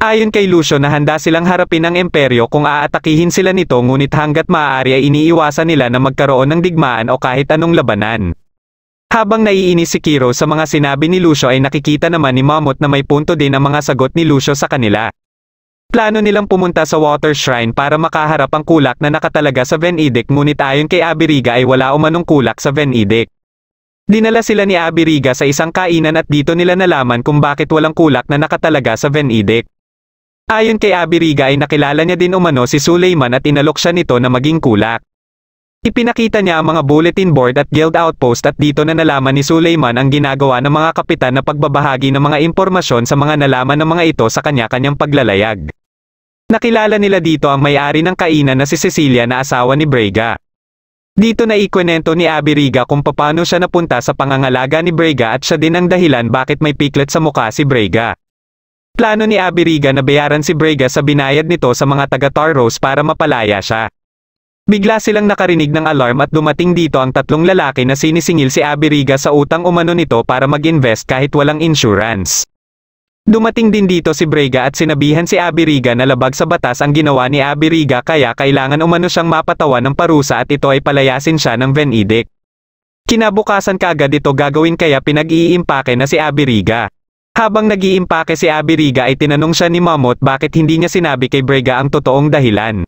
Ayon kay Lucio na handa silang harapin ang imperyo kung aatakihin sila nito ngunit hanggat maaari ay iniiwasan nila na magkaroon ng digmaan o kahit anong labanan. Habang naiinis si Kiro sa mga sinabi ni Lucio ay nakikita naman ni Mamot na may punto din ang mga sagot ni Lucio sa kanila. Plano nilang pumunta sa Water Shrine para makaharap ang kulak na nakatalaga sa Venedic ngunit ayon kay Abiriga ay wala umanong kulak sa Venedic. Dinala sila ni Abiriga sa isang kainan at dito nila nalaman kung bakit walang kulak na nakatalaga sa Venedic. Ayon kay Abiriga ay nakilala niya din umano si Suleiman at inalok siya nito na maging kulak. Ipinakita niya ang mga bulletin board at guild outpost at dito na nalaman ni Suleiman ang ginagawa ng mga kapitan na pagbabahagi ng mga impormasyon sa mga nalaman ng mga ito sa kanya-kanyang paglalayag. Nakilala nila dito ang may-ari ng kainan na si Cecilia na asawa ni Brega. Dito na ikwento ni Abby kung paano siya napunta sa pangangalaga ni Brega at siya din ang dahilan bakit may piklet sa mukha si Brega. Plano ni Abiriga na bayaran si Brega sa binayad nito sa mga taga Tarros para mapalaya siya. Bigla silang nakarinig ng alarm at dumating dito ang tatlong lalaki na sinisingil si Abiriga sa utang umano nito para mag-invest kahit walang insurance. Dumating din dito si Brega at sinabihan si Abiriga na labag sa batas ang ginawa ni Abiriga kaya kailangan umano siyang mapatawan ng parusa at ito ay palayasin siya ng Venedict. Kinabukasan kaagad ito gagawin kaya pinag-iimpake na si Abiriga. Habang nagiimpake si Abiriga ay tinanong siya ni Mamot bakit hindi niya sinabi kay Brega ang totoong dahilan.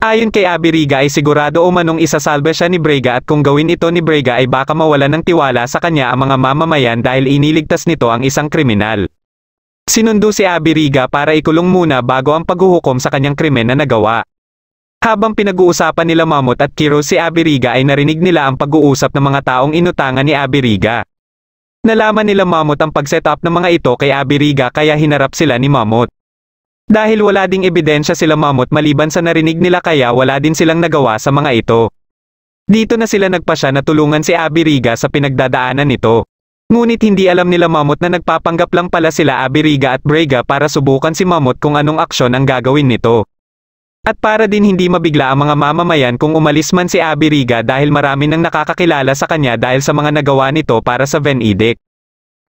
Ayon kay Abiriga ay sigurado o manong isasalba siya ni Brega at kung gawin ito ni Brega ay baka mawala ng tiwala sa kanya ang mga mamamayan dahil iniligtas nito ang isang kriminal. Sinundo si Abiriga para ikulong muna bago ang paghuhukom sa kanyang krimen na nagawa. Habang pinag-uusapan nila Mamot at Kiro si Abiriga ay narinig nila ang pag-uusap ng mga taong inutangan ni Abiriga. Nalaman nila Mamot ang pag pagsetup ng mga ito kay Abiriga kaya hinarap sila ni Mamot. Dahil wala ding ebidensya sila Mamot maliban sa narinig nila kaya wala din silang nagawa sa mga ito. Dito na sila nagpasya na tulungan si Abiriga sa pinagdadaanan nito. Ngunit hindi alam nila Mamot na nagpapanggap lang pala sila Abiriga at Brega para subukan si Mamot kung anong aksyon ang gagawin nito. At para din hindi mabigla ang mga mamamayan kung umalis man si Abby Riga dahil marami nang nakakakilala sa kanya dahil sa mga nagawa nito para sa Van Edict.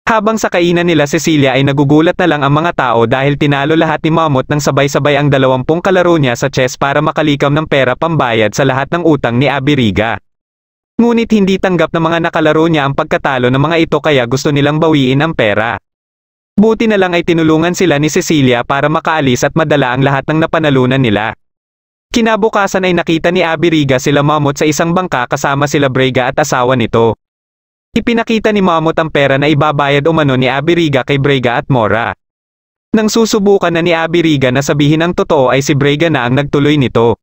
Habang sa kainan nila Cecilia ay nagugulat na lang ang mga tao dahil tinalo lahat ni Mamot ng sabay-sabay ang dalawampung kalaro niya sa chess para makalikam ng pera pambayad sa lahat ng utang ni Abiriga. Ngunit hindi tanggap ng mga nakalaro niya ang pagkatalo ng mga ito kaya gusto nilang bawiin ang pera. Buti na lang ay tinulungan sila ni Cecilia para makaalis at madala ang lahat ng napanalunan nila. Kinabukasan ay nakita ni Abiriga sila Mamot sa isang bangka kasama sila Brega at asawa nito. Ipinakita ni Mamot ang pera na ibabayad umano ni Abiriga kay Brega at Mora. Nang susubukan na ni Abiriga na sabihin ang totoo ay si Brega na ang nagtuloy nito.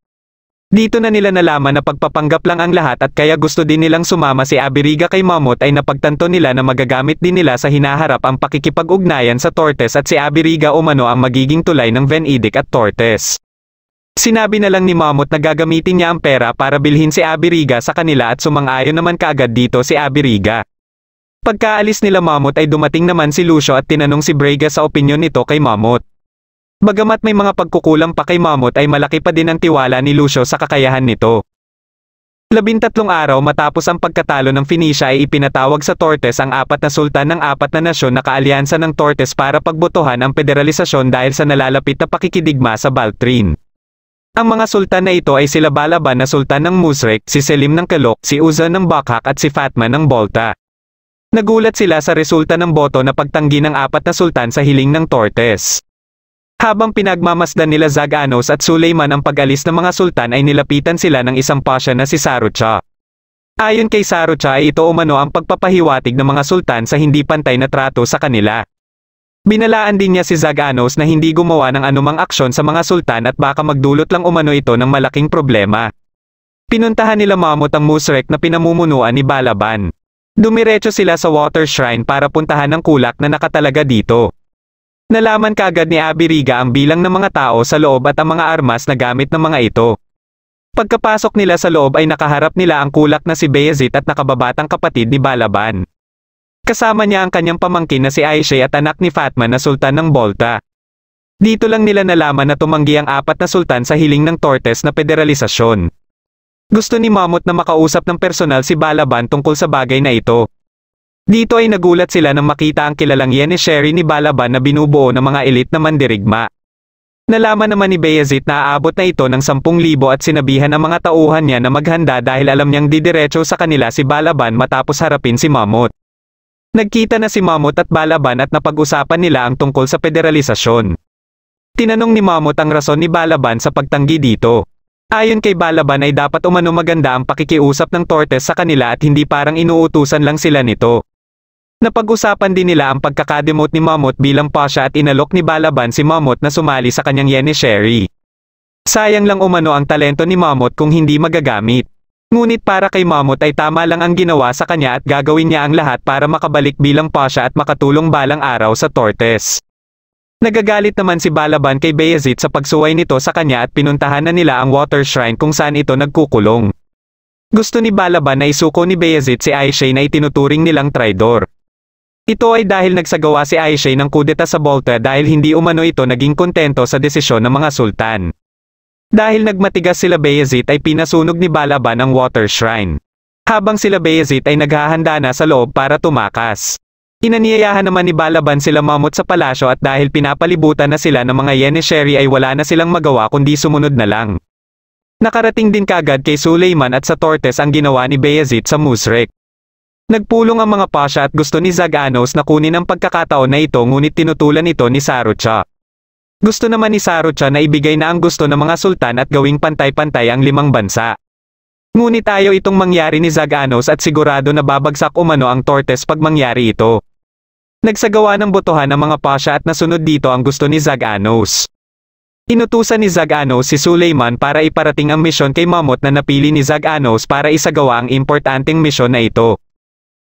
Dito na nila nalaman na pagpapanggap lang ang lahat at kaya gusto din nilang sumama si Abiriga kay Mamot ay napagtanto nila na magagamit din nila sa hinaharap ang pakikipag-ugnayan sa Tortes at si Abiriga umano ang magiging tulay ng Venedic at Tortes. Sinabi na lang ni Mamot na gagamitin niya ang pera para bilhin si Abiriga sa kanila at sumang-ayon naman kaagad dito si Abiriga. Pagkaalis nila Mamot ay dumating naman si Lucio at tinanong si Brega sa opinyon nito kay Mamot. Bagamat may mga pagkukulang pa kay Mamot ay malaki pa din ang tiwala ni Lucio sa kakayahan nito. Labintatlong araw matapos ang pagkatalo ng Phoenicia ay ipinatawag sa Tortes ang apat na sultan ng apat na nasyon na kaalyansa ng Tortes para pagbotohan ang federalisasyon dahil sa nalalapit na pakikidigma sa Baltrin. Ang mga sultan na ito ay sila Balaban na sultan ng Musrek, si Selim ng Kalok, si Uza ng Bakhak at si Fatma ng Bolta. Nagulat sila sa resulta ng boto na pagtanggi ng apat na sultan sa hiling ng Tortes. Habang pinagmamasdan nila Zaganos at Suleiman ang pag-alis ng mga sultan ay nilapitan sila ng isang pasya na si Sarucha. Ayon kay Sarucha ay ito umano ang pagpapahiwatig ng mga sultan sa hindi pantay na trato sa kanila. Binalaan din niya si Zaganos na hindi gumawa ng anumang aksyon sa mga sultan at baka magdulot lang umano ito ng malaking problema. Pinuntahan nila Mamut ang Musrek na pinamumunuan ni Balaban. Dumiretso sila sa water shrine para puntahan ang kulak na nakatalaga dito. Nalaman kagad ni Abiriga ang bilang ng mga tao sa loob at ang mga armas na gamit ng mga ito. Pagkapasok nila sa loob ay nakaharap nila ang kulak na si Bayezid at nakababatang kapatid ni Balaban. Kasama niya ang kanyang pamangkin na si Aisha at anak ni Fatma na sultan ng Bolta. Dito lang nila nalaman na tumanggi ang apat na sultan sa hiling ng Tortes na federalisasyon. Gusto ni Mamot na makausap ng personal si Balaban tungkol sa bagay na ito. Dito ay nagulat sila nang makita ang kilalang Yenesheri ni Balaban na binubuo ng mga elite na mandirigma. Nalaman naman ni Bayezid na aabot na ito ng 10,000 at sinabihan ang mga tauhan niya na maghanda dahil alam niyang didiretso sa kanila si Balaban matapos harapin si Mamot. Nagkita na si Mamot at Balaban at napag-usapan nila ang tungkol sa federalisasyon. Tinanong ni Mamot ang rason ni Balaban sa pagtanggi dito. Ayon kay Balaban ay dapat umano maganda ang pakikiusap ng Tortes sa kanila at hindi parang inuutusan lang sila nito. Napag-usapan din nila ang pagkakademote ni Mamot bilang pasha at inalok ni Balaban si Mamot na sumali sa kanyang Yenisheri. Sayang lang umano ang talento ni Mamot kung hindi magagamit. Ngunit para kay Mamut ay tama lang ang ginawa sa kanya at gagawin niya ang lahat para makabalik bilang pasha at makatulong balang araw sa tortes. Nagagalit naman si Balaban kay Bayezid sa pagsuway nito sa kanya at pinuntahan na nila ang water shrine kung saan ito nagkukulong. Gusto ni Balaban na isuko ni Bayezid si Aishay na itinuturing nilang traidor. Ito ay dahil nagsagawa si Aishay ng kudeta sa Bolta dahil hindi umano ito naging kontento sa desisyon ng mga sultan. Dahil nagmatigas sila Bayezid ay pinasunog ni Balaban ang water shrine. Habang sila Bayezid ay naghahanda na sa loob para tumakas. Inaniyayahan naman ni Balaban sila mamot sa palasyo at dahil pinapalibutan na sila ng mga Yenisheri ay wala na silang magawa kundi sumunod na lang. Nakarating din kagad kay Suleiman at sa Tortes ang ginawa ni Bayezid sa Musrek. Nagpulong ang mga pasha at gusto ni Zaganos na kunin ang pagkakataon na ito ngunit tinutulan ito ni Sarucha. Gusto naman ni Sarucha na ibigay na ang gusto ng mga sultan at gawing pantay-pantay ang limang bansa. Ngunit ayaw itong mangyari ni Zaganos at sigurado na babagsak umano ang Tortes pag mangyari ito. Nagsagawa ng botohan ang mga pasha at nasunod dito ang gusto ni Zaganos. Inutusan ni Zaganos si Suleiman para iparating ang misyon kay Mamot na napili ni Zaganos para isagawa ang importanteng misyon na ito.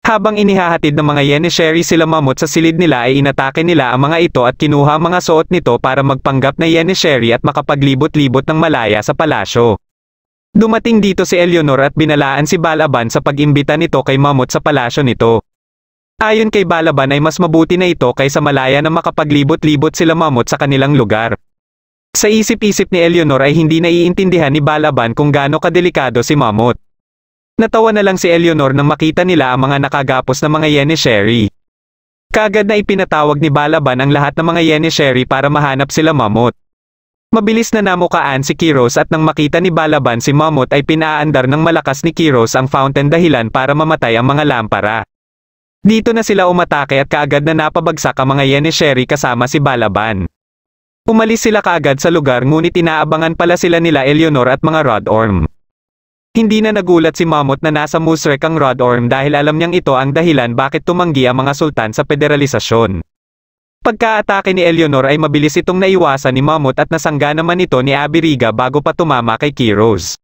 Habang inihahatid ng mga Yenishery sila mamot sa silid nila ay inatake nila ang mga ito at kinuha ang mga suot nito para magpanggap na Yenishery at makapaglibot-libot ng malaya sa palasyo. Dumating dito si Eleanor at binalaan si Balaban sa pag-imbita nito kay mamot sa palasyo nito. Ayon kay Balaban ay mas mabuti na ito kaysa malaya na makapaglibot-libot sila mamot sa kanilang lugar. Sa isip-isip ni Eleanor ay hindi naiintindihan ni Balaban kung gaano kadelikado si mamot. Natawa na lang si Eleanor nang makita nila ang mga nakagapos na mga Yenisherry. Kagad na ipinatawag ni Balaban ang lahat ng mga Yenisherry para mahanap sila Mamot. Mabilis na namukaan si Kiros at nang makita ni Balaban si Mamot ay pinaandar ng malakas ni Kiros ang fountain dahilan para mamatay ang mga lampara. Dito na sila umatake at kaagad na napabagsak ang mga Yenisherry kasama si Balaban. Umalis sila kaagad sa lugar ngunit inaabangan pala sila nila Eleanor at mga Rodorm. Hindi na nagulat si Mamot na nasa Musrek ang Rod Orm dahil alam niyang ito ang dahilan bakit tumanggi ang mga sultan sa federalisasyon. Pagkaatake ni Eleanor ay mabilis itong naiwasan ni Mamot at nasangga naman ito ni Abiriga bago pa tumama kay Kiros.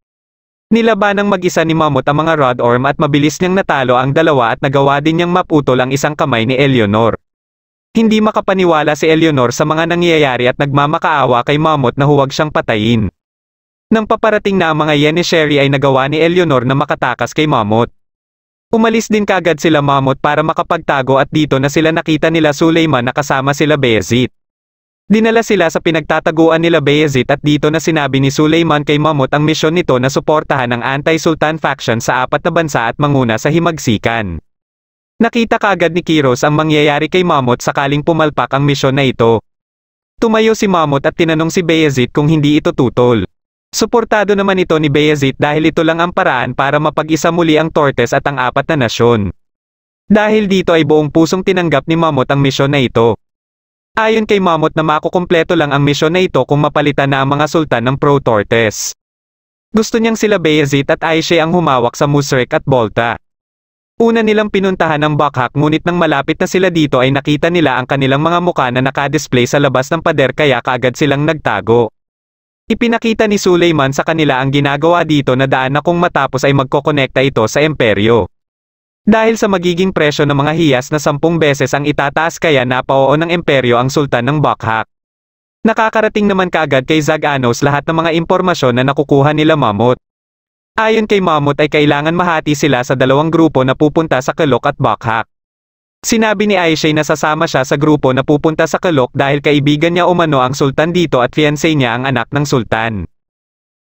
Nilaban ng mag-isa ni Mamot ang mga Rod Orm at mabilis niyang natalo ang dalawa at nagawa din niyang maputol ang isang kamay ni Eleanor. Hindi makapaniwala si Eleanor sa mga nangyayari at nagmamakaawa kay Mamot na huwag siyang patayin. Nang paparating na ang mga Yenisheri ay nagawa ni Eleanor na makatakas kay Mamot. Umalis din kagad sila Mamot para makapagtago at dito na sila nakita nila Suleiman na kasama sila Beyazit. Dinala sila sa pinagtataguan nila Beyazit at dito na sinabi ni Suleiman kay Mamot ang misyon nito na suportahan ang anti-sultan faction sa apat na bansa at manguna sa himagsikan. Nakita kagad ni Kiros ang mangyayari kay Mamot sakaling pumalpak ang misyon na ito. Tumayo si Mamot at tinanong si Beyazit kung hindi ito tutol. Suportado naman ito ni Bayezid dahil ito lang ang paraan para mapag-isa muli ang Tortes at ang apat na nasyon. Dahil dito ay buong pusong tinanggap ni Mamot ang misyon na ito. Ayon kay Mamot na makukumpleto lang ang misyon na ito kung mapalitan na ang mga sultan ng pro-Tortes. Gusto niyang sila Bayezid at Aishe ang humawak sa Musrek at Bolta. Una nilang pinuntahan ang Bakhak ngunit nang malapit na sila dito ay nakita nila ang kanilang mga muka na nakadisplay sa labas ng pader kaya kaagad silang nagtago. Ipinakita ni Suleiman sa kanila ang ginagawa dito na daan na kung matapos ay magkokonekta ito sa imperyo. Dahil sa magiging presyo ng mga hiyas na sampung beses ang itataas kaya napao ng imperyo ang sultan ng Bakhak. Nakakarating naman kaagad kay Zaganos lahat ng mga impormasyon na nakukuha nila Mamot. Ayon kay Mamot ay kailangan mahati sila sa dalawang grupo na pupunta sa Kelok at Bakhak. Sinabi ni Aishay na sasama siya sa grupo na pupunta sa Kalok dahil kaibigan niya umano ang sultan dito at fiancé niya ang anak ng sultan.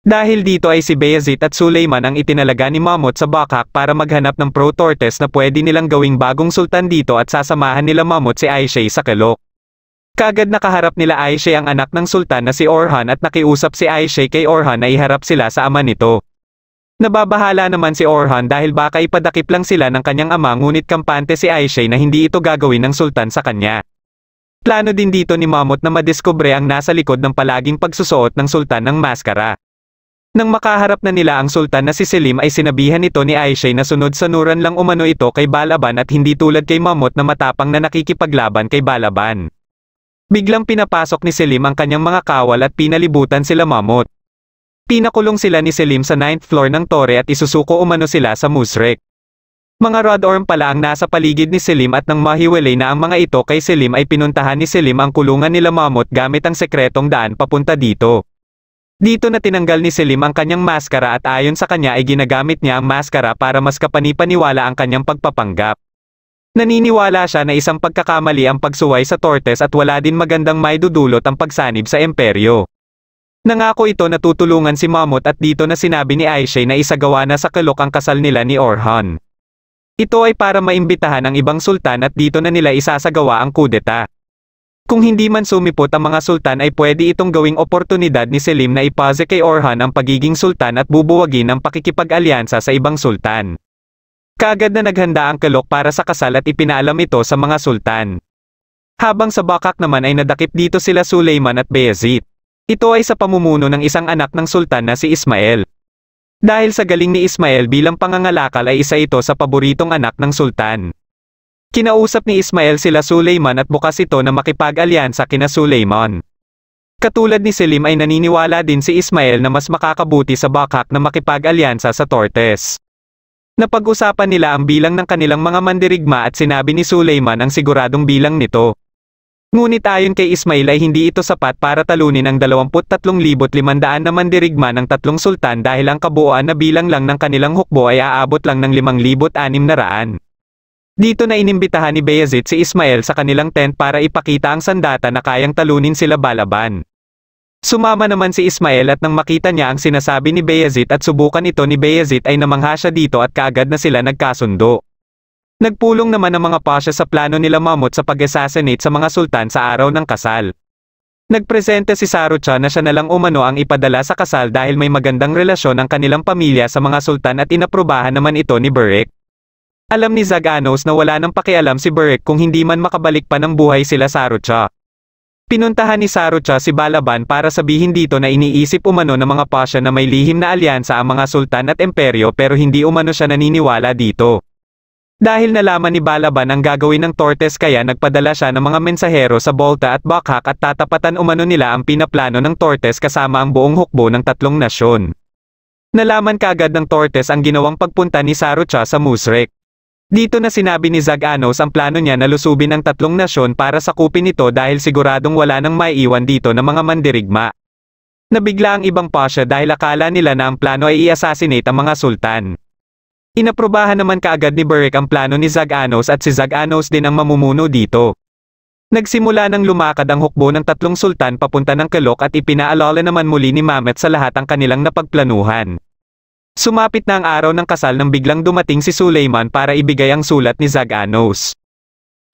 Dahil dito ay si Bayazit at Suleiman ang itinalaga ni Mamot sa Bakak para maghanap ng pro-tortoise na pwede nilang gawing bagong sultan dito at sasamahan nila Mamot si Aishay sa Kalok. Kagad nakaharap nila Aishay ang anak ng sultan na si Orhan at nakiusap si Aishay kay Orhan na iharap sila sa ama nito. Nababahala naman si Orhan dahil baka ipadakip lang sila ng kanyang ama ngunit kampante si Aishay na hindi ito gagawin ng sultan sa kanya. Plano din dito ni Mamot na madiskubre ang nasa likod ng palaging pagsusuot ng sultan ng maskara. Nang makaharap na nila ang sultan na si Selim ay sinabihan ito ni Aishay na sunod sa nuran lang umano ito kay Balaban at hindi tulad kay Mamot na matapang na nakikipaglaban kay Balaban. Biglang pinapasok ni Selim ang kanyang mga kawal at pinalibutan sila Mamot. Pinakulong sila ni Selim sa 9th floor ng tore at isusuko umano sila sa Musrek. Mga Rodorm pala ang nasa paligid ni Selim at nang mahiwalay na ang mga ito kay Selim ay pinuntahan ni Selim ang kulungan nila Mamot gamit ang sekretong daan papunta dito. Dito na tinanggal ni Selim ang kanyang maskara at ayon sa kanya ay ginagamit niya ang maskara para mas kapanipaniwala ang kanyang pagpapanggap. Naniniwala siya na isang pagkakamali ang pagsuway sa tortes at wala din magandang maidudulot ang pagsanib sa imperyo. Nangako ito na tutulungan si Mamut at dito na sinabi ni Aishay na isagawa na sa kalok ang kasal nila ni Orhan. Ito ay para maimbitahan ang ibang sultan at dito na nila isasagawa ang kudeta. Kung hindi man sumipot ang mga sultan ay pwede itong gawing oportunidad ni Selim na ipase kay Orhan ang pagiging sultan at bubuwagin ang pakikipag-alyansa sa ibang sultan. Kagad na naghanda ang kalok para sa kasal at ipinalam ito sa mga sultan. Habang sa bakak naman ay nadakip dito sila Suleiman at Bayezid. Ito ay sa pamumuno ng isang anak ng sultan na si Ismael. Dahil sa galing ni Ismael bilang pangangalakal ay isa ito sa paboritong anak ng sultan. Kinausap ni Ismael sila Suleiman at bukas ito na makipag-alyansa kina Suleiman. Katulad ni Selim ay naniniwala din si Ismael na mas makakabuti sa bakak na makipag-alyansa sa Tortes. Napag-usapan nila ang bilang ng kanilang mga mandirigma at sinabi ni Suleiman ang siguradong bilang nito. Ngunit ayon kay Ismail ay hindi ito sapat para talunin ang 23,500 na mandirigma ng tatlong sultan dahil ang kabuuan na bilang lang ng kanilang hukbo ay aabot lang ng 5,600. Dito na inimbitahan ni Bayazid si Ismail sa kanilang tent para ipakita ang sandata na kayang talunin sila balaban. Sumama naman si Ismail at nang makita niya ang sinasabi ni Bayazid at subukan ito ni Bayazid ay namangha siya dito at kaagad na sila nagkasundo. Nagpulong naman ang mga pasya sa plano nila Mamot sa pag-assassinate sa mga sultan sa araw ng kasal. Nagpresente si Sarucha na siya nalang umano ang ipadala sa kasal dahil may magandang relasyon ang kanilang pamilya sa mga sultan at inaprobahan naman ito ni Burek. Alam ni Zaganos na wala nang pakialam si Burek kung hindi man makabalik pa ng buhay sila Sarucha. Pinuntahan ni Sarucha si Balaban para sabihin dito na iniisip umano ng mga pasya na may lihim na alyansa ang mga sultan at emperyo pero hindi umano siya naniniwala dito. Dahil nalaman ni Balaban ang gagawin ng Tortes kaya nagpadala siya ng mga mensahero sa Bolta at Bakhak at tatapatan umano nila ang pinaplano ng Tortes kasama ang buong hukbo ng tatlong nasyon. Nalaman kagad ng Tortes ang ginawang pagpunta ni Sarucha sa Musrek. Dito na sinabi ni Zaganos ang plano niya na lusubin ang tatlong nasyon para sakupin ito dahil siguradong wala nang maiiwan dito ng mga mandirigma. Nabigla ang ibang pasya dahil akala nila na ang plano ay i-assassinate ang mga sultan. Inaprobahan naman kaagad ni Burek ang plano ni Zaganos at si Zaganos din ang mamumuno dito. Nagsimula nang lumakad ang hukbo ng tatlong sultan papunta ng Kalok at ipinaalala naman muli ni Mamet sa lahat ang kanilang napagplanuhan. Sumapit na ang araw ng kasal nang biglang dumating si Suleiman para ibigay ang sulat ni Zaganos.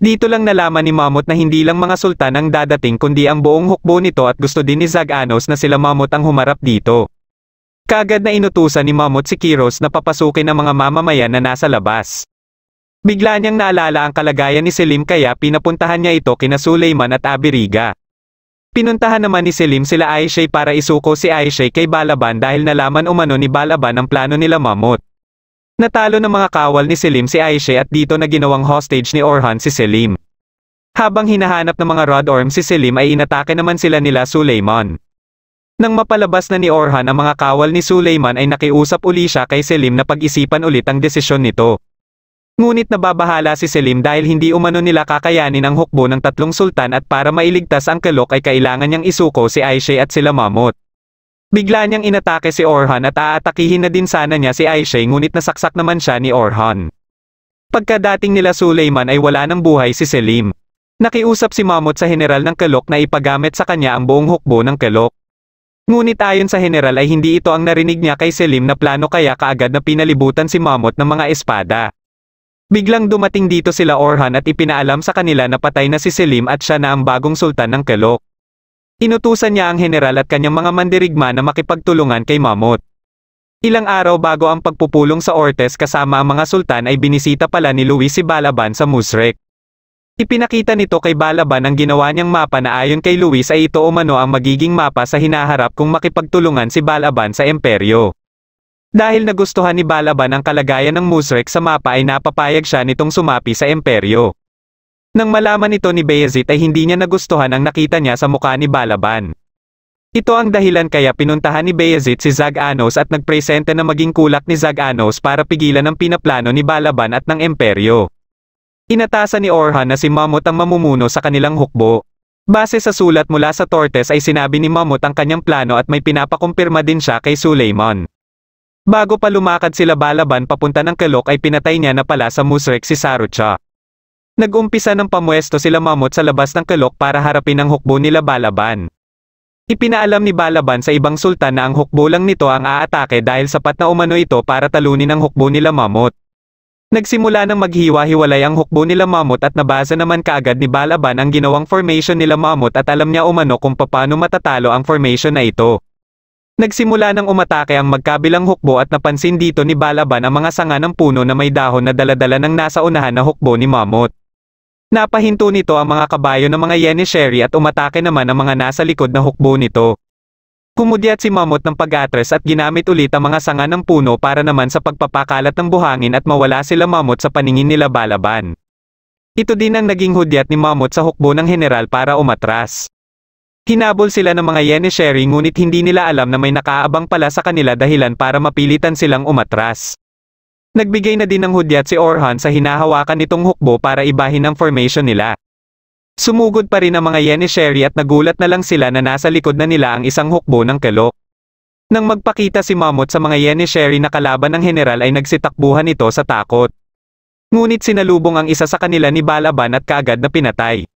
Dito lang nalaman ni Mamot na hindi lang mga sultan ang dadating kundi ang buong hukbo nito at gusto din ni Zaganos na sila Mamot ang humarap dito. Kaagad na inutusan ni Mamot si Kiros na papasukin ang mga mamamayan na nasa labas. Bigla niyang naalala ang kalagayan ni Selim kaya pinapuntahan niya ito kina Suleiman at Abiriga. Pinuntahan naman ni Selim sila Aishay para isuko si Aishay kay Balaban dahil nalaman umano ni Balaban ang plano nila Mamot. Natalo ng mga kawal ni Selim si Aishay at dito na ginawang hostage ni Orhan si Selim. Habang hinahanap ng mga Rod Orm si Selim ay inatake naman sila nila Suleiman. Nang mapalabas na ni Orhan ang mga kawal ni Suleiman ay nakiusap uli siya kay Selim na pag-isipan ulit ang desisyon nito. Ngunit nababahala si Selim dahil hindi umano nila kakayanin ang hukbo ng tatlong sultan at para mailigtas ang kalok ay kailangan niyang isuko si Aishay at sila mamot. Bigla niyang inatake si Orhan at aatakihin na din sana niya si Aishay ngunit nasaksak naman siya ni Orhan. Pagkadating nila Suleiman ay wala ng buhay si Selim. Nakiusap si Mamot sa general ng kalok na ipagamit sa kanya ang buong hukbo ng kalok. Ngunit ayon sa general ay hindi ito ang narinig niya kay Selim na plano kaya kaagad na pinalibutan si Mamot ng mga espada. Biglang dumating dito sila Orhan at ipinaalam sa kanila na patay na si Selim at siya na ang bagong sultan ng Kelok. Inutusan niya ang general at kanyang mga mandirigma na makipagtulungan kay Mamot. Ilang araw bago ang pagpupulong sa Ortes kasama ang mga sultan ay binisita pala ni Luis si Balaban sa Musrek. Ipinakita nito kay Balaban ang ginawa niyang mapa na ayon kay Luis ay ito umano ang magiging mapa sa hinaharap kung makipagtulungan si Balaban sa imperyo. Dahil nagustuhan ni Balaban ang kalagayan ng Musrek sa mapa ay napapayag siya nitong sumapi sa imperyo. Nang malaman ito ni Bayezid ay hindi niya nagustuhan ang nakita niya sa mukha ni Balaban. Ito ang dahilan kaya pinuntahan ni Bayezid si Zaganos at nagpresente na maging kulak ni Zaganos para pigilan ang pinaplano ni Balaban at ng imperyo. Inatasan ni Orhan na si Mamut ang mamumuno sa kanilang hukbo. Base sa sulat mula sa Tortes ay sinabi ni Mamut ang kanyang plano at may pinapakumpirma din siya kay Suleiman. Bago pa lumakad sila balaban papunta ng kalok ay pinatay niya na pala sa Musrek si Sarucha. Nagumpisa ng pamwesto sila Mamut sa labas ng kalok para harapin ang hukbo nila balaban. Ipinaalam ni Balaban sa ibang sultan na ang hukbo lang nito ang aatake dahil sapat na umano ito para talunin ang hukbo nila Mamut. Nagsimula nang maghiwa-hiwalay ang hukbo nila Mamot at nabasa naman kaagad ni Balaban ang ginawang formation nila Mamot at alam niya umano kung paano matatalo ang formation na ito. Nagsimula nang umatake ang magkabilang hukbo at napansin dito ni Balaban ang mga sanga ng puno na may dahon na daladala ng nasa unahan na hukbo ni Mamot. Napahinto nito ang mga kabayo ng mga Yenisherry at umatake naman ang mga nasa likod na hukbo nito. Kumudyat si Mamot ng pag-atres at ginamit ulit ang mga sanga ng puno para naman sa pagpapakalat ng buhangin at mawala sila Mamot sa paningin nila Balaban. Ito din ang naging hudyat ni Mamot sa hukbo ng general para umatras. Hinabol sila ng mga Yenisherry ngunit hindi nila alam na may nakaabang pala sa kanila dahilan para mapilitan silang umatras. Nagbigay na din ng hudyat si Orhan sa hinahawakan nitong hukbo para ibahin ang formation nila. Sumugod pa rin ang mga Yenishery at nagulat na lang sila na nasa likod na nila ang isang hukbo ng kelok. Nang magpakita si Mamot sa mga Yenishery na kalaban ng general ay nagsitakbuhan ito sa takot. Ngunit sinalubong ang isa sa kanila ni Balaban at kaagad na pinatay.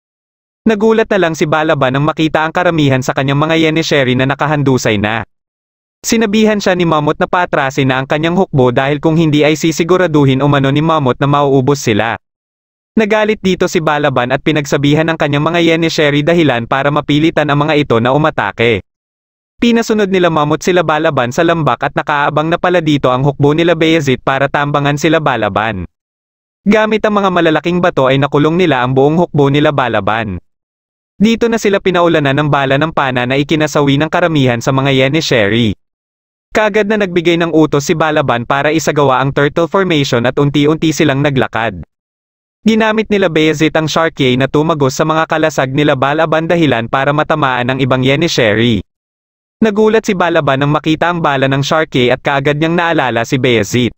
Nagulat na lang si Balaban nang makita ang karamihan sa kanyang mga Yenishery na nakahandusay na. Sinabihan siya ni Mamot na paatrasin na ang kanyang hukbo dahil kung hindi ay sisiguraduhin umano ni Mamot na mauubos sila. Nagalit dito si Balaban at pinagsabihan ng kanyang mga Yenisheri dahilan para mapilitan ang mga ito na umatake. Pinasunod nila mamot sila Balaban sa lambak at nakaabang na pala dito ang hukbo nila Bayezid para tambangan sila Balaban. Gamit ang mga malalaking bato ay nakulong nila ang buong hukbo nila Balaban. Dito na sila pinaulanan ng bala ng pana na ikinasawi ng karamihan sa mga Yenisheri. Kagad na nagbigay ng utos si Balaban para isagawa ang turtle formation at unti-unti silang naglakad. Ginamit nila Bayezid ang Sharkier na tumagos sa mga kalasag nila Balaban dahilan para matamaan ang ibang Yenishery. Nagulat si Balaban nang makita ang bala ng Sharkier at kaagad niyang naalala si Bayezid.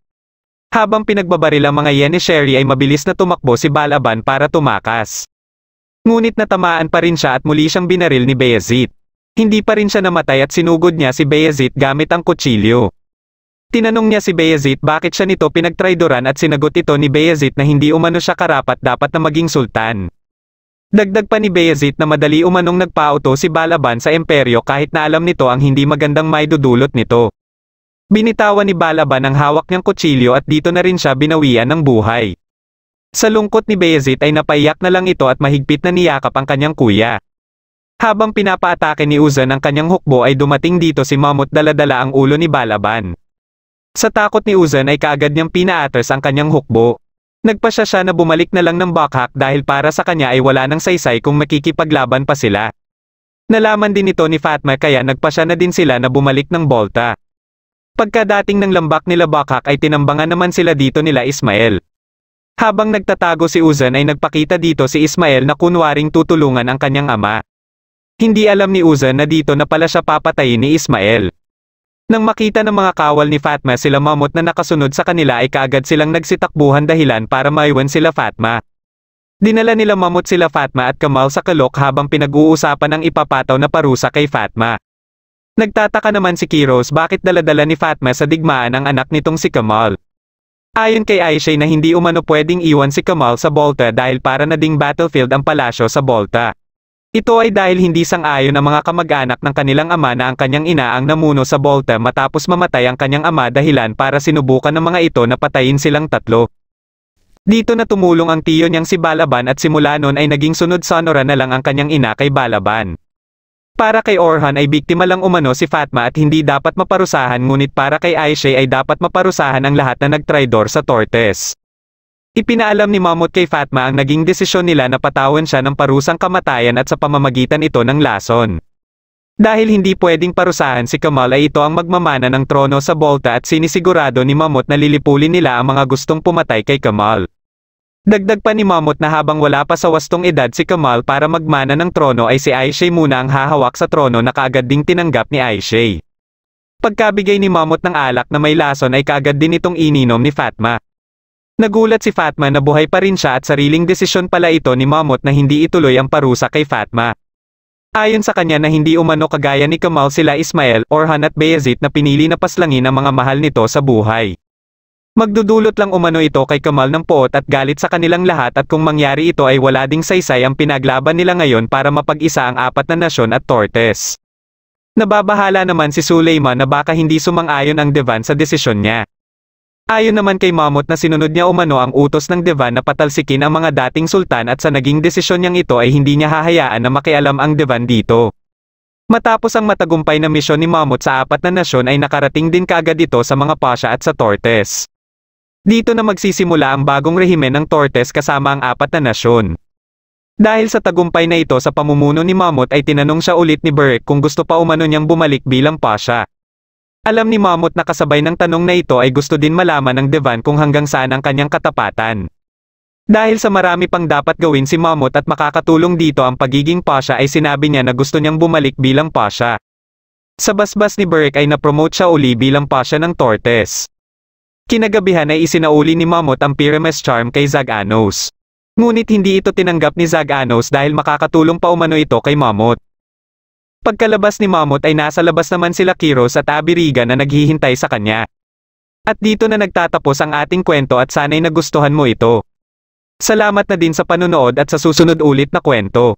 Habang pinagbabaril ang mga Yenishery ay mabilis na tumakbo si Balaban para tumakas. Ngunit natamaan pa rin siya at muli siyang binaril ni Bayezid. Hindi pa rin siya namatay at sinugod niya si Bayezid gamit ang kutsilyo. Tinanong niya si Bayezid bakit siya nito pinagtraidoran at sinagot ito ni Bayezid na hindi umano siya karapat dapat na maging sultan. Dagdag pa ni Bayezid na madali umanong nagpauto si Balaban sa imperyo kahit na alam nito ang hindi magandang maidudulot nito. Binitawan ni Balaban ang hawak niyang kutsilyo at dito na rin siya binawian ng buhay. Sa lungkot ni Bayezid ay napaiyak na lang ito at mahigpit na niyakap ang kanyang kuya. Habang pinapaatake ni Uzan ang kanyang hukbo ay dumating dito si Mamut daladala ang ulo ni Balaban. Sa takot ni Uzan ay kaagad niyang pinaatras ang kanyang hukbo. Nagpasya siya na bumalik na lang ng backhawk dahil para sa kanya ay wala nang saysay kung makikipaglaban pa sila. Nalaman din ito ni Fatma kaya nagpasya na din sila na bumalik ng bolta. Pagkadating ng lambak nila Bakak ay tinambangan naman sila dito nila Ismael. Habang nagtatago si Uzan ay nagpakita dito si Ismael na kunwaring tutulungan ang kanyang ama. Hindi alam ni Uzan na dito na pala siya papatayin ni Ismael. Nang makita ng mga kawal ni Fatma sila mamot na nakasunod sa kanila ay kaagad silang nagsitakbuhan dahilan para maiwan sila Fatma. Dinala nila mamot sila Fatma at Kamal sa kalok habang pinag-uusapan ang ipapataw na parusa kay Fatma. Nagtataka naman si Kiros bakit daladala ni Fatma sa digmaan ang anak nitong si Kamal. Ayon kay Aishay na hindi umano pwedeng iwan si Kamal sa Bolta dahil para na ding battlefield ang palasyo sa Bolta. Ito ay dahil hindi sang-ayon ang mga kamag-anak ng kanilang ama na ang kanyang ina ang namuno sa Bolta matapos mamatay ang kanyang ama dahilan para sinubukan ng mga ito na patayin silang tatlo. Dito na tumulong ang tiyo niyang si Balaban at simula noon ay naging sunod sonora na lang ang kanyang ina kay Balaban. Para kay Orhan ay biktima lang umano si Fatma at hindi dapat maparusahan ngunit para kay Aisha ay dapat maparusahan ang lahat na nagtraidor sa Tortes. Ipinaalam ni Mamut kay Fatma ang naging desisyon nila na patawan siya ng parusang kamatayan at sa pamamagitan ito ng lason. Dahil hindi pwedeng parusahan si Kamal ay ito ang magmamana ng trono sa Bolta at sinisigurado ni Mamut na lilipulin nila ang mga gustong pumatay kay Kamal. Dagdag pa ni Mamut na habang wala pa sa wastong edad si Kamal para magmana ng trono ay si Aishay muna ang hahawak sa trono na kaagad ding tinanggap ni Aishay. Pagkabigay ni Mamut ng alak na may lason ay kaagad din itong ininom ni Fatma. Nagulat si Fatma na buhay pa rin siya at sariling desisyon pala ito ni Mamot na hindi ituloy ang parusa kay Fatma. Ayon sa kanya na hindi umano kagaya ni Kamal sila Ismail, Orhan at Bayazit na pinili na paslangin ang mga mahal nito sa buhay. Magdudulot lang umano ito kay Kamal ng poot at galit sa kanilang lahat at kung mangyari ito ay wala ding saysay ang pinaglaban nila ngayon para mapag-isa ang apat na nasyon at tortes. Nababahala naman si Suleiman na baka hindi sumang-ayon ang Devan sa desisyon niya. Ayon naman kay Mamot na sinunod niya umano ang utos ng Devan na patalsikin ang mga dating sultan at sa naging desisyon niyang ito ay hindi niya hahayaan na makialam ang Devan dito. Matapos ang matagumpay na misyon ni Mamot sa apat na nasyon ay nakarating din kaagad ito sa mga Pasha at sa Tortes. Dito na magsisimula ang bagong rehimen ng Tortes kasama ang apat na nasyon. Dahil sa tagumpay na ito sa pamumuno ni Mamot ay tinanong siya ulit ni Beric kung gusto pa umano niyang bumalik bilang Pasha. Alam ni Mamot na kasabay ng tanong na ito ay gusto din malaman ng Devan kung hanggang saan ang kanyang katapatan. Dahil sa marami pang dapat gawin si Mamot at makakatulong dito ang pagiging pasha ay sinabi niya na gusto niyang bumalik bilang pasha. Sa basbas ni Burke ay napromote siya uli bilang pasha ng Tortes. Kinagabihan ay isinauli ni Mamot ang Pyramus Charm kay Zaganos. Ngunit hindi ito tinanggap ni Zaganos dahil makakatulong pa umano ito kay Mamot. Pagkalabas ni Mamot ay nasa labas naman sila Kiros at Abiriga na naghihintay sa kanya. At dito na nagtatapos ang ating kwento at sana'y nagustuhan mo ito. Salamat na din sa panonood at sa susunod ulit na kwento.